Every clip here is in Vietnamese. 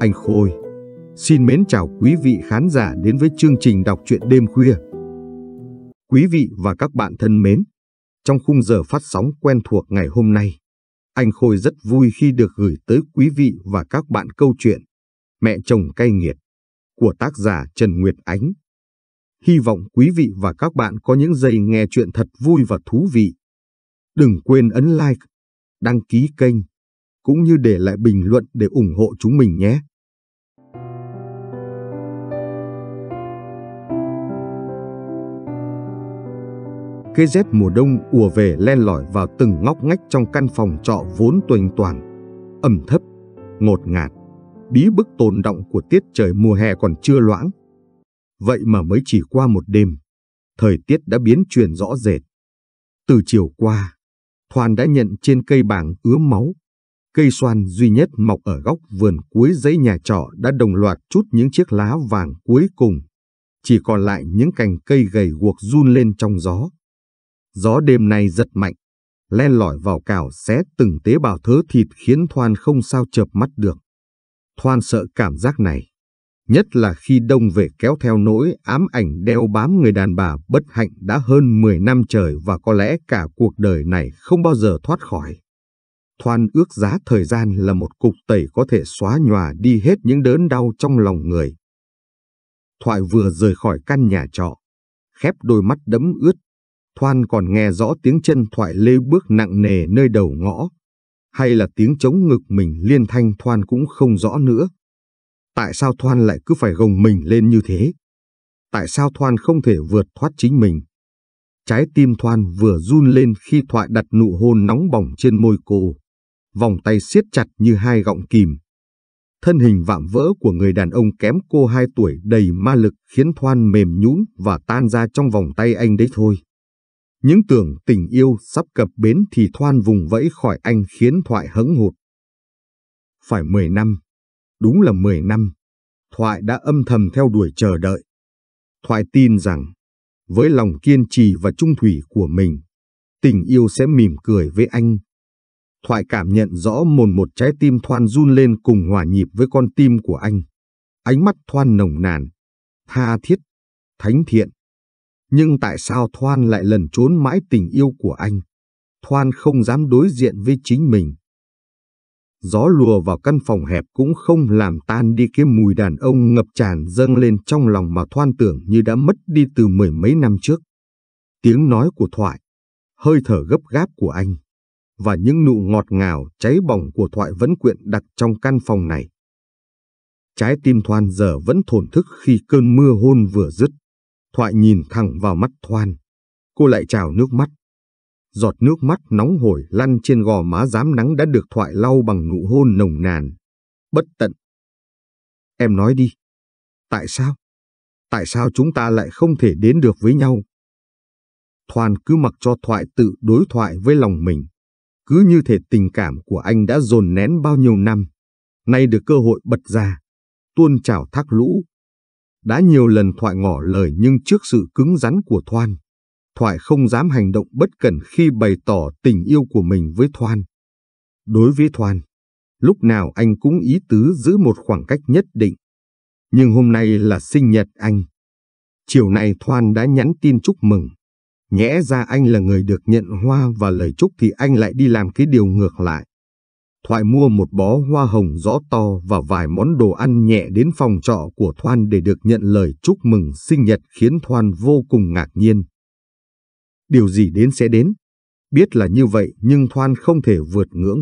anh Khôi. Xin mến chào quý vị khán giả đến với chương trình đọc truyện đêm khuya. Quý vị và các bạn thân mến, trong khung giờ phát sóng quen thuộc ngày hôm nay, anh Khôi rất vui khi được gửi tới quý vị và các bạn câu chuyện Mẹ chồng cay nghiệt của tác giả Trần Nguyệt Ánh. Hy vọng quý vị và các bạn có những giây nghe chuyện thật vui và thú vị. Đừng quên ấn like, đăng ký kênh cũng như để lại bình luận để ủng hộ chúng mình nhé. Cái dép mùa đông ùa về len lỏi vào từng ngóc ngách trong căn phòng trọ vốn tuềnh toàng, ẩm thấp, ngột ngạt, bí bức tồn động của tiết trời mùa hè còn chưa loãng. Vậy mà mới chỉ qua một đêm, thời tiết đã biến chuyển rõ rệt. Từ chiều qua, Thoàn đã nhận trên cây bảng ứa máu Cây xoan duy nhất mọc ở góc vườn cuối dãy nhà trọ đã đồng loạt chút những chiếc lá vàng cuối cùng. Chỉ còn lại những cành cây gầy guộc run lên trong gió. Gió đêm nay giật mạnh, len lỏi vào cào xé từng tế bào thớ thịt khiến Thoan không sao chợp mắt được. Thoan sợ cảm giác này, nhất là khi đông về kéo theo nỗi ám ảnh đeo bám người đàn bà bất hạnh đã hơn 10 năm trời và có lẽ cả cuộc đời này không bao giờ thoát khỏi. Thoan ước giá thời gian là một cục tẩy có thể xóa nhòa đi hết những đớn đau trong lòng người. Thoại vừa rời khỏi căn nhà trọ, khép đôi mắt đẫm ướt. Thoan còn nghe rõ tiếng chân Thoại lê bước nặng nề nơi đầu ngõ, hay là tiếng chống ngực mình liên thanh Thoan cũng không rõ nữa. Tại sao Thoan lại cứ phải gồng mình lên như thế? Tại sao Thoan không thể vượt thoát chính mình? Trái tim Thoan vừa run lên khi Thoại đặt nụ hôn nóng bỏng trên môi cô vòng tay siết chặt như hai gọng kìm. Thân hình vạm vỡ của người đàn ông kém cô hai tuổi đầy ma lực khiến Thoan mềm nhũn và tan ra trong vòng tay anh đấy thôi. Những tưởng tình yêu sắp cập bến thì Thoan vùng vẫy khỏi anh khiến Thoại hững hụt. Phải 10 năm, đúng là 10 năm, Thoại đã âm thầm theo đuổi chờ đợi. Thoại tin rằng, với lòng kiên trì và trung thủy của mình, tình yêu sẽ mỉm cười với anh Thoại cảm nhận rõ mồn một trái tim Thoan run lên cùng hòa nhịp với con tim của anh. Ánh mắt Thoan nồng nàn, tha thiết, thánh thiện. Nhưng tại sao Thoan lại lần trốn mãi tình yêu của anh? Thoan không dám đối diện với chính mình. Gió lùa vào căn phòng hẹp cũng không làm tan đi cái mùi đàn ông ngập tràn dâng lên trong lòng mà Thoan tưởng như đã mất đi từ mười mấy năm trước. Tiếng nói của Thoại, hơi thở gấp gáp của anh, và những nụ ngọt ngào cháy bỏng của thoại vẫn quyện đặc trong căn phòng này. Trái tim Thoan giờ vẫn thổn thức khi cơn mưa hôn vừa dứt. Thoại nhìn thẳng vào mắt Thoan. Cô lại trào nước mắt. Giọt nước mắt nóng hổi lăn trên gò má dám nắng đã được Thoại lau bằng nụ hôn nồng nàn. Bất tận. Em nói đi. Tại sao? Tại sao chúng ta lại không thể đến được với nhau? Thoan cứ mặc cho Thoại tự đối thoại với lòng mình cứ như thể tình cảm của anh đã dồn nén bao nhiêu năm, nay được cơ hội bật ra, tuôn trào thác lũ. Đã nhiều lần Thoại ngỏ lời nhưng trước sự cứng rắn của Thoan, Thoại không dám hành động bất cẩn khi bày tỏ tình yêu của mình với Thoan. Đối với Thoan, lúc nào anh cũng ý tứ giữ một khoảng cách nhất định. Nhưng hôm nay là sinh nhật anh. Chiều nay Thoan đã nhắn tin chúc mừng. Nhẽ ra anh là người được nhận hoa và lời chúc thì anh lại đi làm cái điều ngược lại. Thoại mua một bó hoa hồng rõ to và vài món đồ ăn nhẹ đến phòng trọ của Thoan để được nhận lời chúc mừng sinh nhật khiến Thoan vô cùng ngạc nhiên. Điều gì đến sẽ đến. Biết là như vậy nhưng Thoan không thể vượt ngưỡng,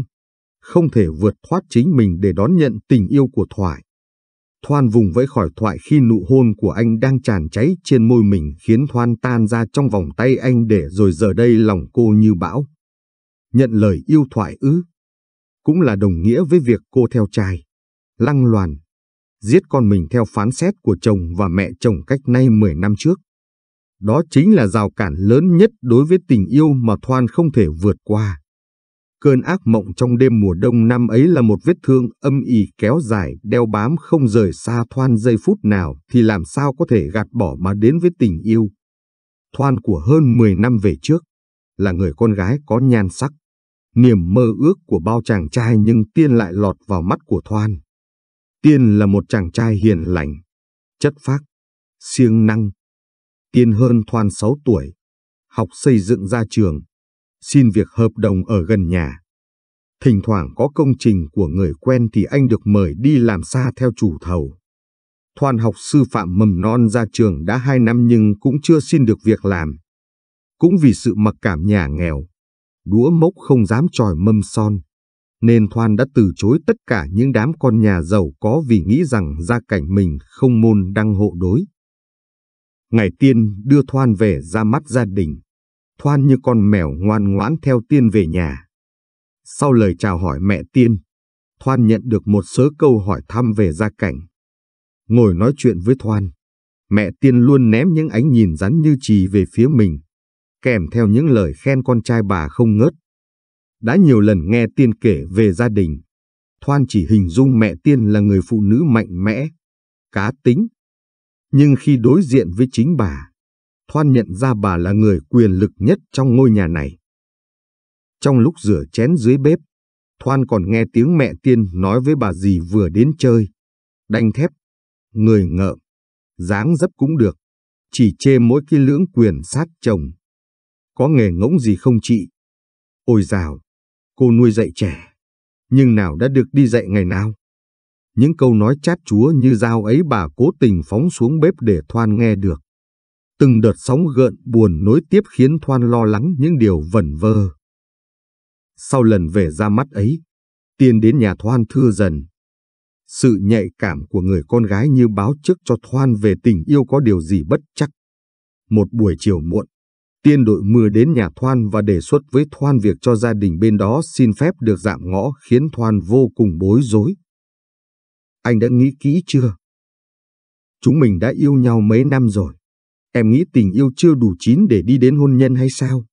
không thể vượt thoát chính mình để đón nhận tình yêu của Thoại. Thoan vùng vẫy khỏi thoại khi nụ hôn của anh đang tràn cháy trên môi mình khiến Thoan tan ra trong vòng tay anh để rồi giờ đây lòng cô như bão. Nhận lời yêu thoại ư. Cũng là đồng nghĩa với việc cô theo trai. Lăng loàn. Giết con mình theo phán xét của chồng và mẹ chồng cách nay 10 năm trước. Đó chính là rào cản lớn nhất đối với tình yêu mà Thoan không thể vượt qua. Cơn ác mộng trong đêm mùa đông năm ấy là một vết thương âm ỉ kéo dài, đeo bám không rời xa Thoan giây phút nào thì làm sao có thể gạt bỏ mà đến với tình yêu. Thoan của hơn 10 năm về trước, là người con gái có nhan sắc. Niềm mơ ước của bao chàng trai nhưng Tiên lại lọt vào mắt của Thoan. Tiên là một chàng trai hiền lành, chất phác, siêng năng. Tiên hơn Thoan 6 tuổi, học xây dựng ra trường, xin việc hợp đồng ở gần nhà. Thỉnh thoảng có công trình của người quen thì anh được mời đi làm xa theo chủ thầu. Thoan học sư phạm mầm non ra trường đã 2 năm nhưng cũng chưa xin được việc làm. Cũng vì sự mặc cảm nhà nghèo, đũa mốc không dám tròi mâm son, nên Thoan đã từ chối tất cả những đám con nhà giàu có vì nghĩ rằng gia cảnh mình không môn đăng hộ đối. Ngày tiên đưa Thoan về ra mắt gia đình. Thoan như con mèo ngoan ngoãn theo Tiên về nhà. Sau lời chào hỏi mẹ Tiên, Thoan nhận được một số câu hỏi thăm về gia cảnh. Ngồi nói chuyện với Thoan, mẹ Tiên luôn ném những ánh nhìn rắn như trì về phía mình, kèm theo những lời khen con trai bà không ngớt. Đã nhiều lần nghe Tiên kể về gia đình, Thoan chỉ hình dung mẹ Tiên là người phụ nữ mạnh mẽ, cá tính. Nhưng khi đối diện với chính bà, Thoan nhận ra bà là người quyền lực nhất trong ngôi nhà này. Trong lúc rửa chén dưới bếp, Thoan còn nghe tiếng mẹ tiên nói với bà dì vừa đến chơi. Đanh thép, người ngợm, dáng dấp cũng được, chỉ chê mỗi cái lưỡng quyền sát chồng. Có nghề ngỗng gì không chị? Ôi dào, cô nuôi dạy trẻ, nhưng nào đã được đi dạy ngày nào? Những câu nói chát chúa như dao ấy bà cố tình phóng xuống bếp để Thoan nghe được từng đợt sóng gợn buồn nối tiếp khiến Thoan lo lắng những điều vẩn vơ. Sau lần về ra mắt ấy, tiền đến nhà Thoan thưa dần. Sự nhạy cảm của người con gái như báo trước cho Thoan về tình yêu có điều gì bất chắc. Một buổi chiều muộn, tiên đội mưa đến nhà Thoan và đề xuất với Thoan việc cho gia đình bên đó xin phép được dạm ngõ khiến Thoan vô cùng bối rối. Anh đã nghĩ kỹ chưa? Chúng mình đã yêu nhau mấy năm rồi Em nghĩ tình yêu chưa đủ chín để đi đến hôn nhân hay sao?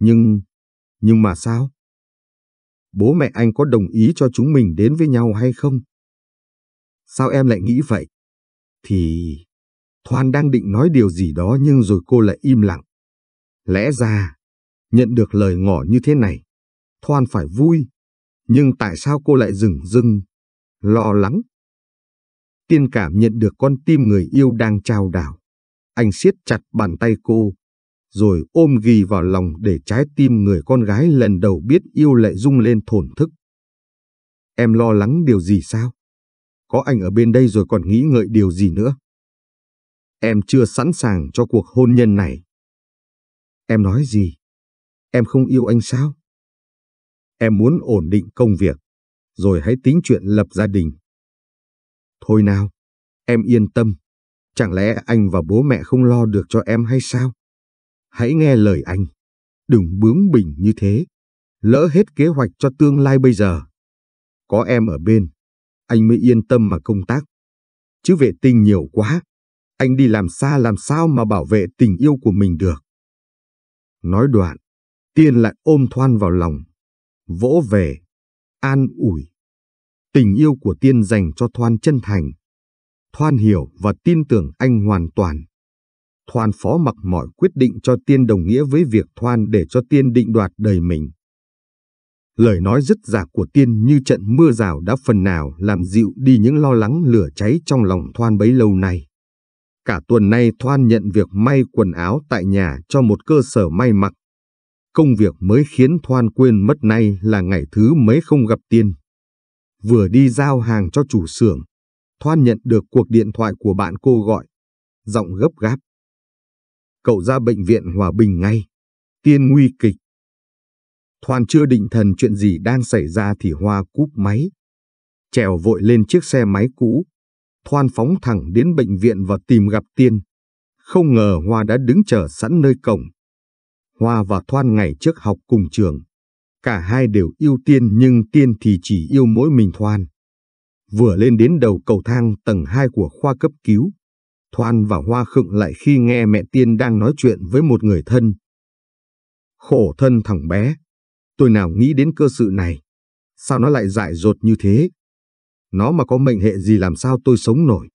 Nhưng, nhưng mà sao? Bố mẹ anh có đồng ý cho chúng mình đến với nhau hay không? Sao em lại nghĩ vậy? Thì... Thoan đang định nói điều gì đó nhưng rồi cô lại im lặng. Lẽ ra, nhận được lời ngỏ như thế này, Thoan phải vui. Nhưng tại sao cô lại dừng dưng, lo lắng? Tiên cảm nhận được con tim người yêu đang trao đảo. Anh siết chặt bàn tay cô, rồi ôm ghi vào lòng để trái tim người con gái lần đầu biết yêu lại rung lên thổn thức. Em lo lắng điều gì sao? Có anh ở bên đây rồi còn nghĩ ngợi điều gì nữa? Em chưa sẵn sàng cho cuộc hôn nhân này. Em nói gì? Em không yêu anh sao? Em muốn ổn định công việc, rồi hãy tính chuyện lập gia đình. Thôi nào, em yên tâm, Chẳng lẽ anh và bố mẹ không lo được cho em hay sao? Hãy nghe lời anh. Đừng bướng bỉnh như thế. Lỡ hết kế hoạch cho tương lai bây giờ. Có em ở bên, anh mới yên tâm mà công tác. Chứ vệ tinh nhiều quá. Anh đi làm xa làm sao mà bảo vệ tình yêu của mình được. Nói đoạn, Tiên lại ôm Thoan vào lòng. Vỗ về, an ủi. Tình yêu của Tiên dành cho Thoan chân thành, Thoan hiểu và tin tưởng anh hoàn toàn. Thoan phó mặc mọi quyết định cho Tiên đồng nghĩa với việc Thoan để cho Tiên định đoạt đời mình. Lời nói dứt giả của Tiên như trận mưa rào đã phần nào làm dịu đi những lo lắng lửa cháy trong lòng Thoan bấy lâu nay. Cả tuần nay Thoan nhận việc may quần áo tại nhà cho một cơ sở may mặc. Công việc mới khiến Thoan quên mất nay là ngày thứ mấy không gặp Tiên. Vừa đi giao hàng cho chủ xưởng, Thoan nhận được cuộc điện thoại của bạn cô gọi. Giọng gấp gáp. Cậu ra bệnh viện Hòa Bình ngay. Tiên nguy kịch. Thoan chưa định thần chuyện gì đang xảy ra thì Hoa cúp máy. Trèo vội lên chiếc xe máy cũ. Thoan phóng thẳng đến bệnh viện và tìm gặp Tiên. Không ngờ Hoa đã đứng chờ sẵn nơi cổng. Hoa và Thoan ngày trước học cùng trường. Cả hai đều yêu Tiên nhưng Tiên thì chỉ yêu mỗi mình Thoan. Vừa lên đến đầu cầu thang tầng 2 của khoa cấp cứu, Thoan và Hoa khựng lại khi nghe mẹ Tiên đang nói chuyện với một người thân. Khổ thân thằng bé, tôi nào nghĩ đến cơ sự này, sao nó lại dại dột như thế? Nó mà có mệnh hệ gì làm sao tôi sống nổi?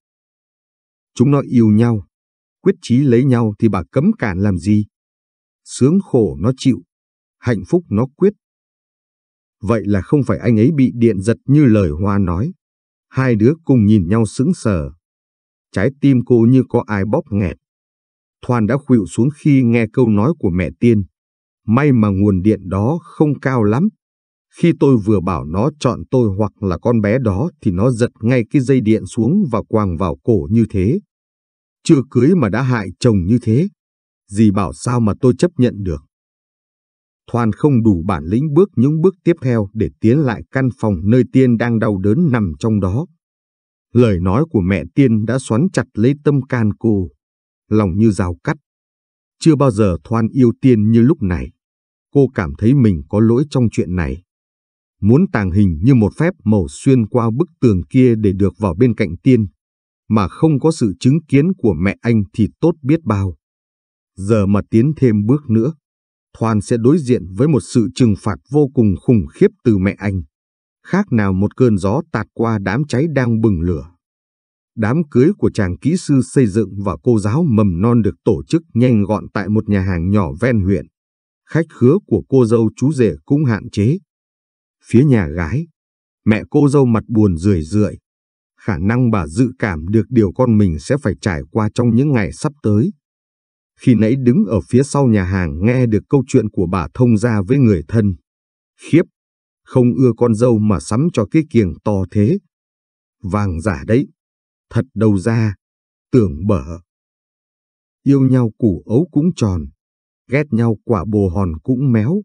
Chúng nó yêu nhau, quyết chí lấy nhau thì bà cấm cản làm gì? Sướng khổ nó chịu, hạnh phúc nó quyết. Vậy là không phải anh ấy bị điện giật như lời Hoa nói, Hai đứa cùng nhìn nhau sững sờ. Trái tim cô như có ai bóp nghẹt. Thoan đã khuỵu xuống khi nghe câu nói của mẹ tiên. May mà nguồn điện đó không cao lắm. Khi tôi vừa bảo nó chọn tôi hoặc là con bé đó thì nó giật ngay cái dây điện xuống và quàng vào cổ như thế. Chưa cưới mà đã hại chồng như thế. Dì bảo sao mà tôi chấp nhận được. Thoan không đủ bản lĩnh bước những bước tiếp theo để tiến lại căn phòng nơi Tiên đang đau đớn nằm trong đó. Lời nói của mẹ Tiên đã xoắn chặt lấy tâm can cô, lòng như rào cắt. Chưa bao giờ Thoan yêu Tiên như lúc này. Cô cảm thấy mình có lỗi trong chuyện này. Muốn tàng hình như một phép màu xuyên qua bức tường kia để được vào bên cạnh Tiên, mà không có sự chứng kiến của mẹ anh thì tốt biết bao. Giờ mà tiến thêm bước nữa, Thoan sẽ đối diện với một sự trừng phạt vô cùng khủng khiếp từ mẹ anh, khác nào một cơn gió tạt qua đám cháy đang bừng lửa. Đám cưới của chàng kỹ sư xây dựng và cô giáo mầm non được tổ chức nhanh gọn tại một nhà hàng nhỏ ven huyện. Khách khứa của cô dâu chú rể cũng hạn chế. Phía nhà gái, mẹ cô dâu mặt buồn rười rượi. Khả năng bà dự cảm được điều con mình sẽ phải trải qua trong những ngày sắp tới khi nãy đứng ở phía sau nhà hàng nghe được câu chuyện của bà thông ra với người thân. Khiếp, không ưa con dâu mà sắm cho cái kiềng to thế. Vàng giả đấy, thật đầu ra, tưởng bở. Yêu nhau củ ấu cũng tròn, ghét nhau quả bồ hòn cũng méo.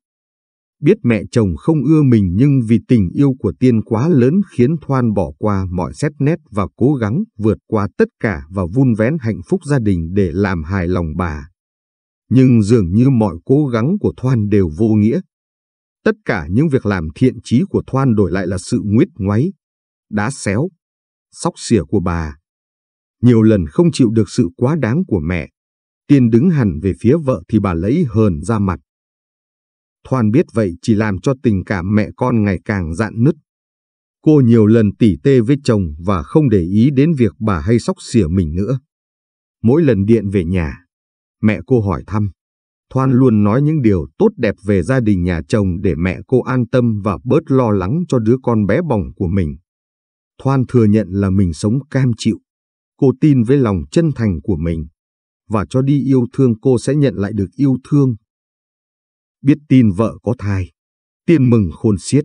Biết mẹ chồng không ưa mình nhưng vì tình yêu của Tiên quá lớn khiến Thoan bỏ qua mọi xét nét và cố gắng vượt qua tất cả và vun vén hạnh phúc gia đình để làm hài lòng bà. Nhưng dường như mọi cố gắng của Thoan đều vô nghĩa. Tất cả những việc làm thiện trí của Thoan đổi lại là sự nguyết ngoáy, đá xéo, sóc xỉa của bà. Nhiều lần không chịu được sự quá đáng của mẹ, Tiên đứng hẳn về phía vợ thì bà lấy hờn ra mặt. Thoan biết vậy chỉ làm cho tình cảm mẹ con ngày càng dạn nứt. Cô nhiều lần tỉ tê với chồng và không để ý đến việc bà hay sóc xỉa mình nữa. Mỗi lần điện về nhà, mẹ cô hỏi thăm. Thoan luôn nói những điều tốt đẹp về gia đình nhà chồng để mẹ cô an tâm và bớt lo lắng cho đứa con bé bỏng của mình. Thoan thừa nhận là mình sống cam chịu. Cô tin với lòng chân thành của mình và cho đi yêu thương cô sẽ nhận lại được yêu thương biết tin vợ có thai. Tiên mừng khôn xiết.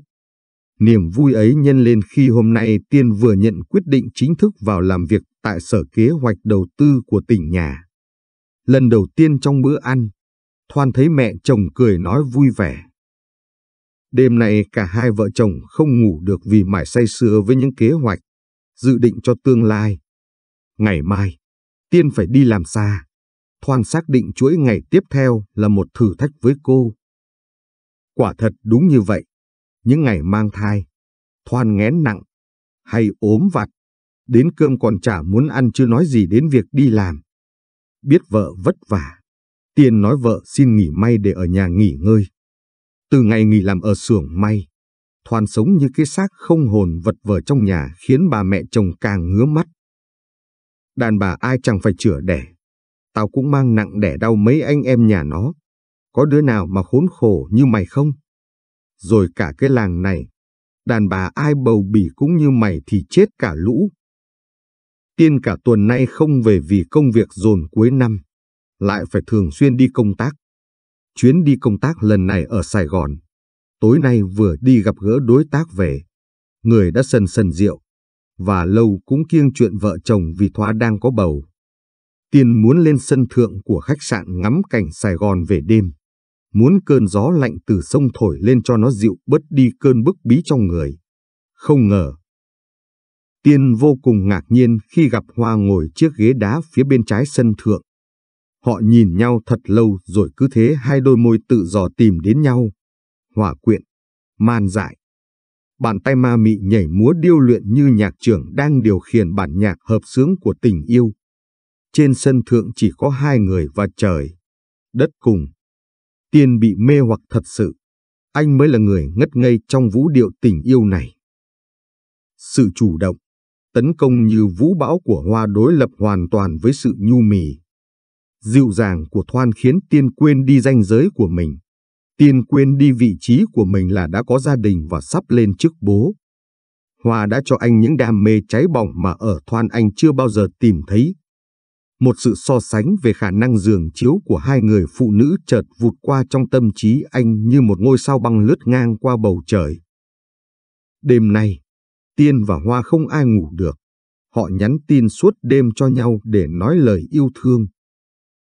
Niềm vui ấy nhân lên khi hôm nay Tiên vừa nhận quyết định chính thức vào làm việc tại Sở Kế hoạch Đầu tư của tỉnh nhà. Lần đầu tiên trong bữa ăn, Thoan thấy mẹ chồng cười nói vui vẻ. Đêm nay cả hai vợ chồng không ngủ được vì mải say sưa với những kế hoạch, dự định cho tương lai. Ngày mai, Tiên phải đi làm xa. Thoan xác định chuỗi ngày tiếp theo là một thử thách với cô. Quả thật đúng như vậy. Những ngày mang thai, thoan ngén nặng, hay ốm vặt, đến cơm còn chả muốn ăn chưa nói gì đến việc đi làm. Biết vợ vất vả, tiền nói vợ xin nghỉ may để ở nhà nghỉ ngơi. Từ ngày nghỉ làm ở xưởng may, Thoan sống như cái xác không hồn vật vờ trong nhà khiến bà mẹ chồng càng ngứa mắt. Đàn bà ai chẳng phải chữa đẻ. Tao cũng mang nặng đẻ đau mấy anh em nhà nó, có đứa nào mà khốn khổ như mày không? Rồi cả cái làng này, đàn bà ai bầu bỉ cũng như mày thì chết cả lũ. Tiên cả tuần nay không về vì công việc dồn cuối năm, lại phải thường xuyên đi công tác. Chuyến đi công tác lần này ở Sài Gòn, tối nay vừa đi gặp gỡ đối tác về, người đã sần sần rượu, và lâu cũng kiêng chuyện vợ chồng vì Thoa đang có bầu. Tiên muốn lên sân thượng của khách sạn ngắm cảnh Sài Gòn về đêm muốn cơn gió lạnh từ sông thổi lên cho nó dịu bớt đi cơn bức bí trong người. Không ngờ. Tiên vô cùng ngạc nhiên khi gặp Hoa ngồi chiếc ghế đá phía bên trái sân thượng. Họ nhìn nhau thật lâu rồi cứ thế hai đôi môi tự dò tìm đến nhau. Hỏa quyện, man dại. Bàn tay ma mị nhảy múa điêu luyện như nhạc trưởng đang điều khiển bản nhạc hợp sướng của tình yêu. Trên sân thượng chỉ có hai người và trời, đất cùng. Tiên bị mê hoặc thật sự. Anh mới là người ngất ngây trong vũ điệu tình yêu này. Sự chủ động, tấn công như vũ bão của hoa đối lập hoàn toàn với sự nhu mì. Dịu dàng của Thoan khiến Tiên quên đi danh giới của mình. Tiên quên đi vị trí của mình là đã có gia đình và sắp lên chức bố. Hoa đã cho anh những đam mê cháy bỏng mà ở Thoan anh chưa bao giờ tìm thấy một sự so sánh về khả năng giường chiếu của hai người phụ nữ chợt vụt qua trong tâm trí anh như một ngôi sao băng lướt ngang qua bầu trời. Đêm nay, Tiên và Hoa không ai ngủ được. Họ nhắn tin suốt đêm cho nhau để nói lời yêu thương.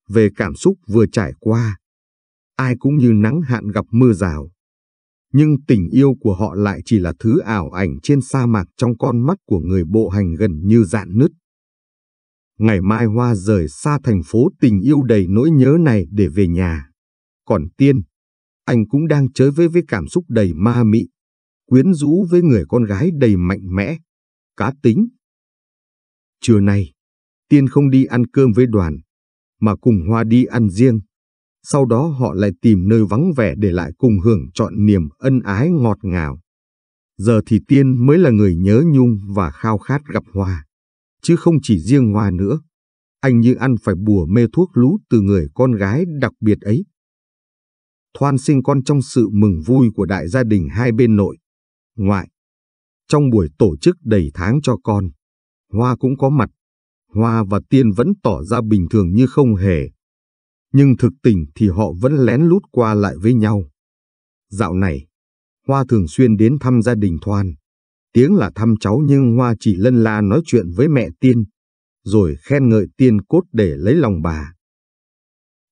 Về cảm xúc vừa trải qua, ai cũng như nắng hạn gặp mưa rào. Nhưng tình yêu của họ lại chỉ là thứ ảo ảnh trên sa mạc trong con mắt của người bộ hành gần như dạn nứt. Ngày mai Hoa rời xa thành phố tình yêu đầy nỗi nhớ này để về nhà. Còn Tiên, anh cũng đang chơi với với cảm xúc đầy ma mị, quyến rũ với người con gái đầy mạnh mẽ, cá tính. Trưa nay, Tiên không đi ăn cơm với đoàn, mà cùng Hoa đi ăn riêng. Sau đó họ lại tìm nơi vắng vẻ để lại cùng hưởng chọn niềm ân ái ngọt ngào. Giờ thì Tiên mới là người nhớ nhung và khao khát gặp Hoa chứ không chỉ riêng Hoa nữa. Anh như ăn phải bùa mê thuốc lú từ người con gái đặc biệt ấy. Thoan sinh con trong sự mừng vui của đại gia đình hai bên nội, ngoại. Trong buổi tổ chức đầy tháng cho con, Hoa cũng có mặt. Hoa và Tiên vẫn tỏ ra bình thường như không hề. Nhưng thực tình thì họ vẫn lén lút qua lại với nhau. Dạo này, Hoa thường xuyên đến thăm gia đình Thoan. Tiếng là thăm cháu nhưng Hoa chỉ lân la nói chuyện với mẹ Tiên, rồi khen ngợi Tiên cốt để lấy lòng bà.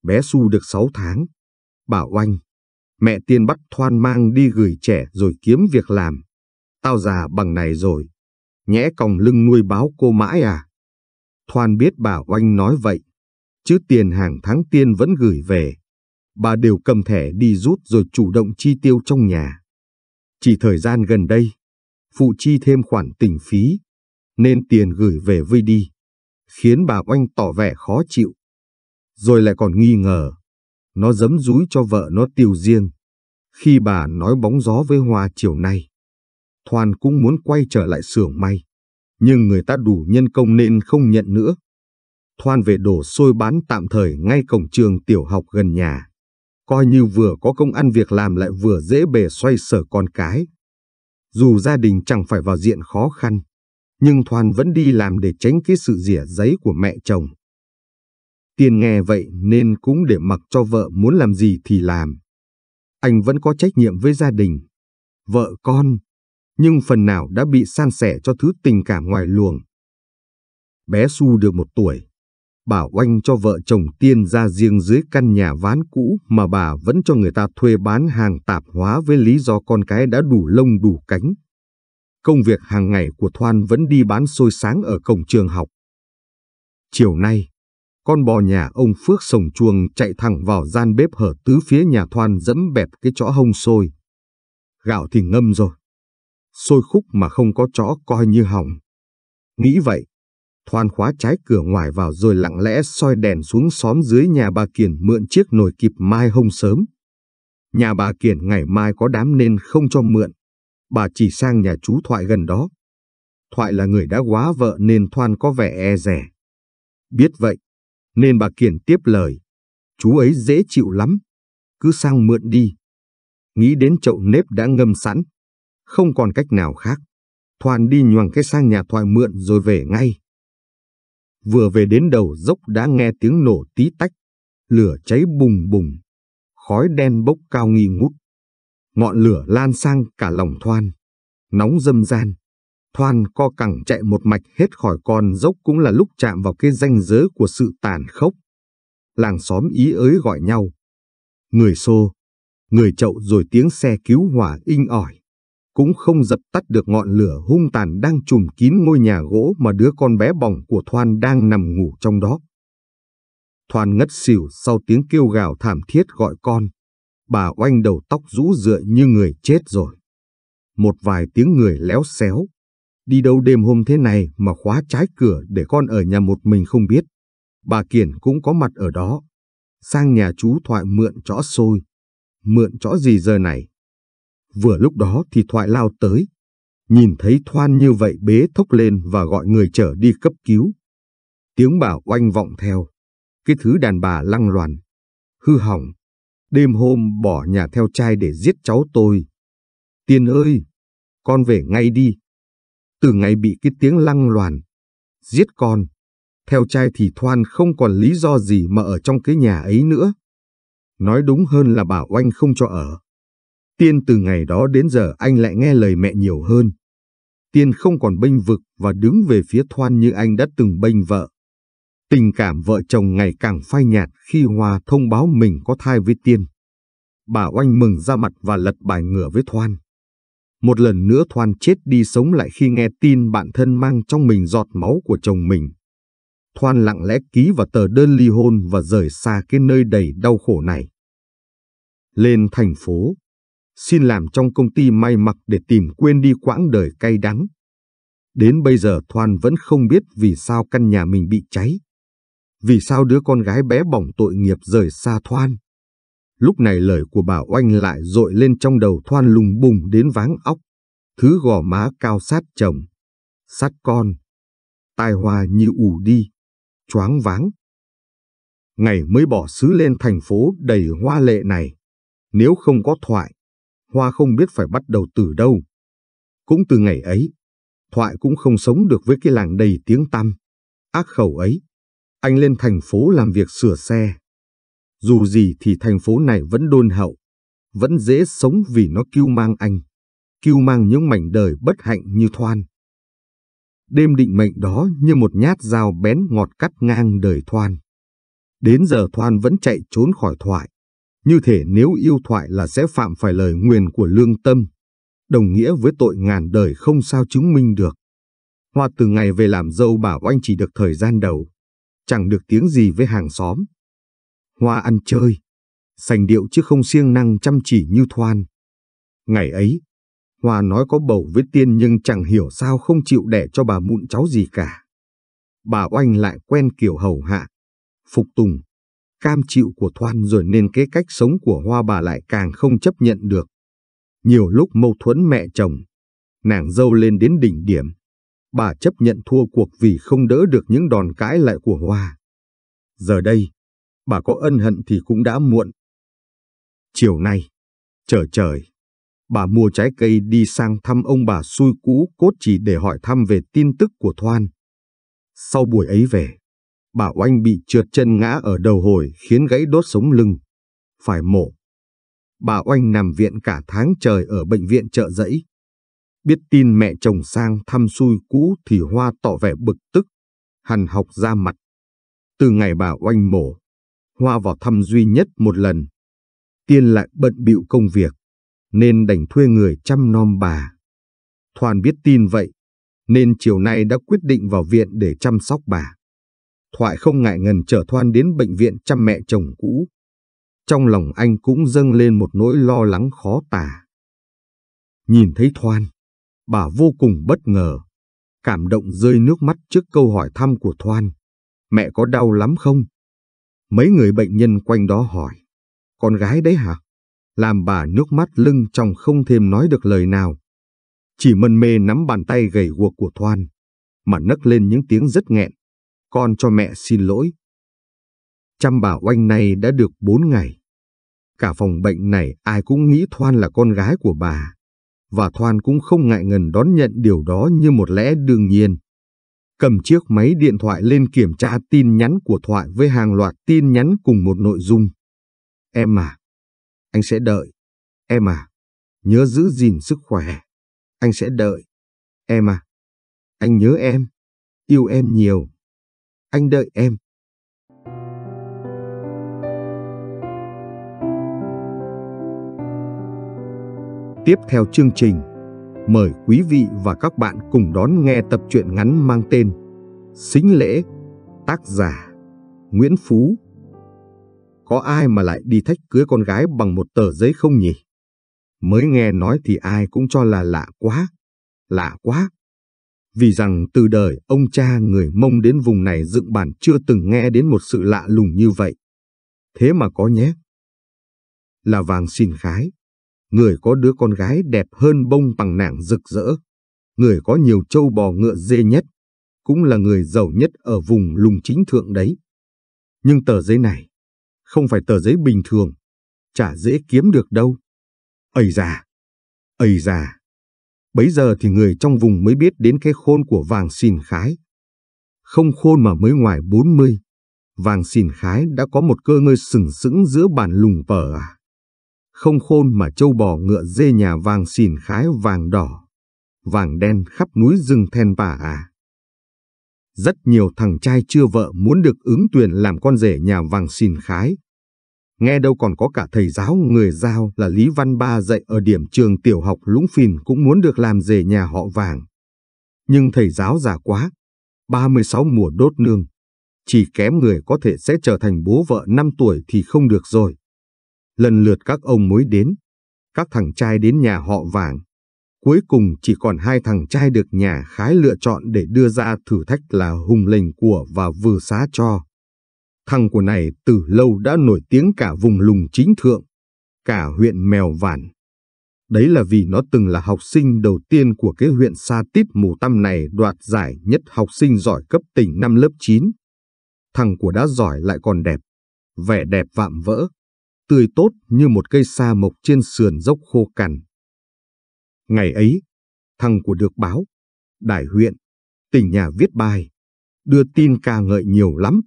Bé xu được 6 tháng. Bảo Oanh, mẹ Tiên bắt Thoan mang đi gửi trẻ rồi kiếm việc làm. Tao già bằng này rồi, nhẽ còng lưng nuôi báo cô mãi à? Thoan biết bà Oanh nói vậy, chứ tiền hàng tháng Tiên vẫn gửi về. Bà đều cầm thẻ đi rút rồi chủ động chi tiêu trong nhà. Chỉ thời gian gần đây, phụ chi thêm khoản tình phí, nên tiền gửi về vui đi, khiến bà Oanh tỏ vẻ khó chịu. Rồi lại còn nghi ngờ, nó dấm dúi cho vợ nó tiêu riêng, khi bà nói bóng gió với Hoa chiều nay. thoan cũng muốn quay trở lại xưởng may, nhưng người ta đủ nhân công nên không nhận nữa. Thoan về đổ xôi bán tạm thời ngay cổng trường tiểu học gần nhà. Coi như vừa có công ăn việc làm lại vừa dễ bề xoay sở con cái. Dù gia đình chẳng phải vào diện khó khăn, nhưng Thoan vẫn đi làm để tránh cái sự rỉa giấy của mẹ chồng. Tiên nghe vậy nên cũng để mặc cho vợ muốn làm gì thì làm. Anh vẫn có trách nhiệm với gia đình, vợ con, nhưng phần nào đã bị san sẻ cho thứ tình cảm ngoài luồng. Bé Su được một tuổi, bảo oanh cho vợ chồng tiên ra riêng dưới căn nhà ván cũ mà bà vẫn cho người ta thuê bán hàng tạp hóa với lý do con cái đã đủ lông đủ cánh. Công việc hàng ngày của Thoan vẫn đi bán xôi sáng ở cổng trường học. Chiều nay, con bò nhà ông Phước sồng chuông chạy thẳng vào gian bếp hở tứ phía nhà Thoan dẫm bẹp cái chõ hông sôi. Gạo thì ngâm rồi. Sôi khúc mà không có chõ coi như hỏng. Nghĩ vậy, Thoan khóa trái cửa ngoài vào rồi lặng lẽ soi đèn xuống xóm dưới nhà bà Kiển mượn chiếc nồi kịp mai hông sớm. Nhà bà Kiển ngày mai có đám nên không cho mượn. Bà chỉ sang nhà chú Thoại gần đó. Thoại là người đã quá vợ nên Thoan có vẻ e rẻ. Biết vậy, nên bà Kiển tiếp lời. Chú ấy dễ chịu lắm, cứ sang mượn đi. Nghĩ đến chậu nếp đã ngâm sẵn, không còn cách nào khác. Thoan đi nhoàng cái sang nhà Thoại mượn rồi về ngay. Vừa về đến đầu dốc đã nghe tiếng nổ tí tách, lửa cháy bùng bùng, khói đen bốc cao nghi ngút. Ngọn lửa lan sang cả lòng thoan, nóng dâm gian. Thoan co cẳng chạy một mạch hết khỏi con dốc cũng là lúc chạm vào cái ranh giới của sự tàn khốc. Làng xóm ý ới gọi nhau. Người xô, người chậu rồi tiếng xe cứu hỏa inh ỏi cũng không dập tắt được ngọn lửa hung tàn đang trùm kín ngôi nhà gỗ mà đứa con bé bỏng của Thoan đang nằm ngủ trong đó. Thoan ngất xỉu sau tiếng kêu gào thảm thiết gọi con. Bà oanh đầu tóc rũ rượi như người chết rồi. Một vài tiếng người léo xéo. Đi đâu đêm hôm thế này mà khóa trái cửa để con ở nhà một mình không biết. Bà Kiển cũng có mặt ở đó. Sang nhà chú Thoại mượn chõ xôi. Mượn chõ gì giờ này? Vừa lúc đó thì Thoại lao tới. Nhìn thấy Thoan như vậy bế thốc lên và gọi người chở đi cấp cứu. Tiếng bảo oanh vọng theo. Cái thứ đàn bà lăng loàn. Hư hỏng. Đêm hôm bỏ nhà theo trai để giết cháu tôi. Tiên ơi! Con về ngay đi. Từ ngày bị cái tiếng lăng loàn. Giết con. Theo trai thì Thoan không còn lý do gì mà ở trong cái nhà ấy nữa. Nói đúng hơn là bảo oanh không cho ở. Tiên từ ngày đó đến giờ anh lại nghe lời mẹ nhiều hơn. Tiên không còn bênh vực và đứng về phía Thoan như anh đã từng bênh vợ. Tình cảm vợ chồng ngày càng phai nhạt khi Hoa thông báo mình có thai với Tiên. Bà Oanh mừng ra mặt và lật bài ngửa với Thoan. Một lần nữa Thoan chết đi sống lại khi nghe tin bạn thân mang trong mình giọt máu của chồng mình. Thoan lặng lẽ ký vào tờ đơn ly hôn và rời xa cái nơi đầy đau khổ này. Lên thành phố, xin làm trong công ty may mặc để tìm quên đi quãng đời cay đắng. Đến bây giờ Thoan vẫn không biết vì sao căn nhà mình bị cháy. Vì sao đứa con gái bé bỏng tội nghiệp rời xa Thoan. Lúc này lời của bà Oanh lại dội lên trong đầu Thoan lùng bùng đến váng óc. Thứ gò má cao sát chồng, sát con. Tai hoa như ù đi, choáng váng. Ngày mới bỏ xứ lên thành phố đầy hoa lệ này. Nếu không có thoại, Hoa không biết phải bắt đầu từ đâu. Cũng từ ngày ấy, Thoại cũng không sống được với cái làng đầy tiếng tăm, ác khẩu ấy. Anh lên thành phố làm việc sửa xe. Dù gì thì thành phố này vẫn đôn hậu, vẫn dễ sống vì nó kêu mang anh, kêu mang những mảnh đời bất hạnh như Thoan. Đêm định mệnh đó như một nhát dao bén ngọt cắt ngang đời Thoan. Đến giờ Thoan vẫn chạy trốn khỏi Thoại. Như thể nếu yêu thoại là sẽ phạm phải lời nguyền của lương tâm, đồng nghĩa với tội ngàn đời không sao chứng minh được. Hoa từ ngày về làm dâu bảo anh chỉ được thời gian đầu, chẳng được tiếng gì với hàng xóm. Hoa ăn chơi, sành điệu chứ không siêng năng chăm chỉ như Thoan. Ngày ấy, Hoa nói có bầu với Tiên nhưng chẳng hiểu sao không chịu đẻ cho bà mụn cháu gì cả. Bà Oanh lại quen kiểu hầu hạ, phục tùng, cam chịu của Thoan rồi nên cái cách sống của Hoa bà lại càng không chấp nhận được. Nhiều lúc mâu thuẫn mẹ chồng, nàng dâu lên đến đỉnh điểm. Bà chấp nhận thua cuộc vì không đỡ được những đòn cãi lại của Hoa. Giờ đây, bà có ân hận thì cũng đã muộn. Chiều nay, trở trời, bà mua trái cây đi sang thăm ông bà xui cũ cốt chỉ để hỏi thăm về tin tức của Thoan. Sau buổi ấy về, Bảo Anh bị trượt chân ngã ở đầu hồi khiến gãy đốt sống lưng, phải mổ. Bà Oanh nằm viện cả tháng trời ở bệnh viện chợ giấy. Biết tin mẹ chồng sang thăm xui cũ thì Hoa tỏ vẻ bực tức, hằn học ra mặt. Từ ngày bà Oanh mổ, Hoa vào thăm duy nhất một lần. Tiên lại bận bịu công việc, nên đành thuê người chăm nom bà. Thoàn biết tin vậy, nên chiều nay đã quyết định vào viện để chăm sóc bà. Thoại không ngại ngần chở Thoan đến bệnh viện chăm mẹ chồng cũ. Trong lòng anh cũng dâng lên một nỗi lo lắng khó tả. Nhìn thấy Thoan, bà vô cùng bất ngờ, cảm động rơi nước mắt trước câu hỏi thăm của Thoan. Mẹ có đau lắm không? Mấy người bệnh nhân quanh đó hỏi. Con gái đấy hả? Làm bà nước mắt lưng trong không thêm nói được lời nào. Chỉ mân mê nắm bàn tay gầy guộc của Thoan, mà nấc lên những tiếng rất nghẹn con cho mẹ xin lỗi. Chăm bảo oanh này đã được bốn ngày. Cả phòng bệnh này ai cũng nghĩ Thoan là con gái của bà, và Thoan cũng không ngại ngần đón nhận điều đó như một lẽ đương nhiên. Cầm chiếc máy điện thoại lên kiểm tra tin nhắn của Thoại với hàng loạt tin nhắn cùng một nội dung. Em à, anh sẽ đợi. Em à, nhớ giữ gìn sức khỏe. Anh sẽ đợi. Em à, anh nhớ em, yêu em nhiều anh đợi em. Tiếp theo chương trình, mời quý vị và các bạn cùng đón nghe tập truyện ngắn mang tên Xính lễ, tác giả Nguyễn Phú. Có ai mà lại đi thách cưới con gái bằng một tờ giấy không nhỉ? Mới nghe nói thì ai cũng cho là lạ quá, lạ quá vì rằng từ đời ông cha người Mông đến vùng này dựng bản chưa từng nghe đến một sự lạ lùng như vậy. Thế mà có nhé. Là vàng xin khái, người có đứa con gái đẹp hơn bông bằng nàng rực rỡ, người có nhiều trâu bò ngựa dê nhất, cũng là người giàu nhất ở vùng lùng chính thượng đấy. Nhưng tờ giấy này, không phải tờ giấy bình thường, chả dễ kiếm được đâu. Ây già! Ây già! Bấy giờ thì người trong vùng mới biết đến cái khôn của vàng xìn khái. Không khôn mà mới ngoài 40. Vàng xìn khái đã có một cơ ngơi sừng sững giữa bản lùng pở à. Không khôn mà châu bò ngựa dê nhà vàng xìn khái vàng đỏ. Vàng đen khắp núi rừng then bà à. Rất nhiều thằng trai chưa vợ muốn được ứng tuyển làm con rể nhà vàng xìn khái, Nghe đâu còn có cả thầy giáo người giao là Lý Văn Ba dạy ở điểm trường tiểu học Lũng Phìn cũng muốn được làm rể nhà họ vàng. Nhưng thầy giáo già quá, 36 mùa đốt nương, chỉ kém người có thể sẽ trở thành bố vợ 5 tuổi thì không được rồi. Lần lượt các ông mới đến, các thằng trai đến nhà họ vàng. Cuối cùng chỉ còn hai thằng trai được nhà khái lựa chọn để đưa ra thử thách là Hùng Lệnh Của và Vừa Xá Cho. Thằng của này từ lâu đã nổi tiếng cả vùng lùng chính thượng, cả huyện Mèo Vản. Đấy là vì nó từng là học sinh đầu tiên của cái huyện Sa Tít Mù Tăm này đoạt giải nhất học sinh giỏi cấp tỉnh năm lớp 9. Thằng của đã giỏi lại còn đẹp, vẻ đẹp vạm vỡ, tươi tốt như một cây sa mộc trên sườn dốc khô cằn. Ngày ấy, thằng của được báo, đại huyện, tỉnh nhà viết bài, đưa tin ca ngợi nhiều lắm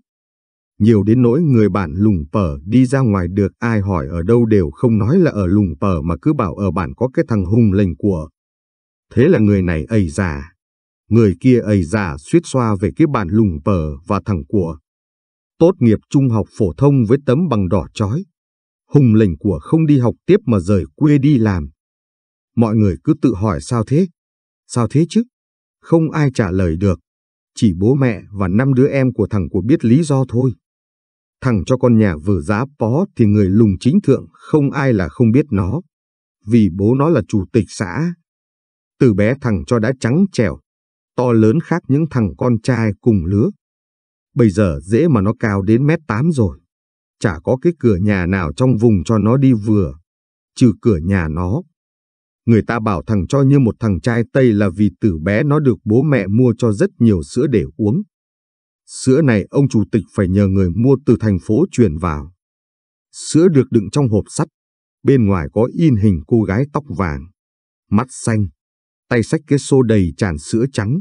nhiều đến nỗi người bản lùng pờ đi ra ngoài được ai hỏi ở đâu đều không nói là ở lùng pờ mà cứ bảo ở bản có cái thằng hùng lệnh của. Thế là người này ầy già người kia ầy già suýt xoa về cái bản lùng pờ và thằng của. Tốt nghiệp trung học phổ thông với tấm bằng đỏ chói. Hùng lệnh của không đi học tiếp mà rời quê đi làm. Mọi người cứ tự hỏi sao thế? Sao thế chứ? Không ai trả lời được. Chỉ bố mẹ và năm đứa em của thằng của biết lý do thôi thằng cho con nhà vừa giá pó thì người lùng chính thượng không ai là không biết nó, vì bố nó là chủ tịch xã. Từ bé thằng cho đã trắng trẻo, to lớn khác những thằng con trai cùng lứa. Bây giờ dễ mà nó cao đến mét tám rồi, chả có cái cửa nhà nào trong vùng cho nó đi vừa, trừ cửa nhà nó. Người ta bảo thằng cho như một thằng trai Tây là vì từ bé nó được bố mẹ mua cho rất nhiều sữa để uống. Sữa này ông chủ tịch phải nhờ người mua từ thành phố chuyển vào. Sữa được đựng trong hộp sắt, bên ngoài có in hình cô gái tóc vàng, mắt xanh, tay sách cái xô đầy tràn sữa trắng,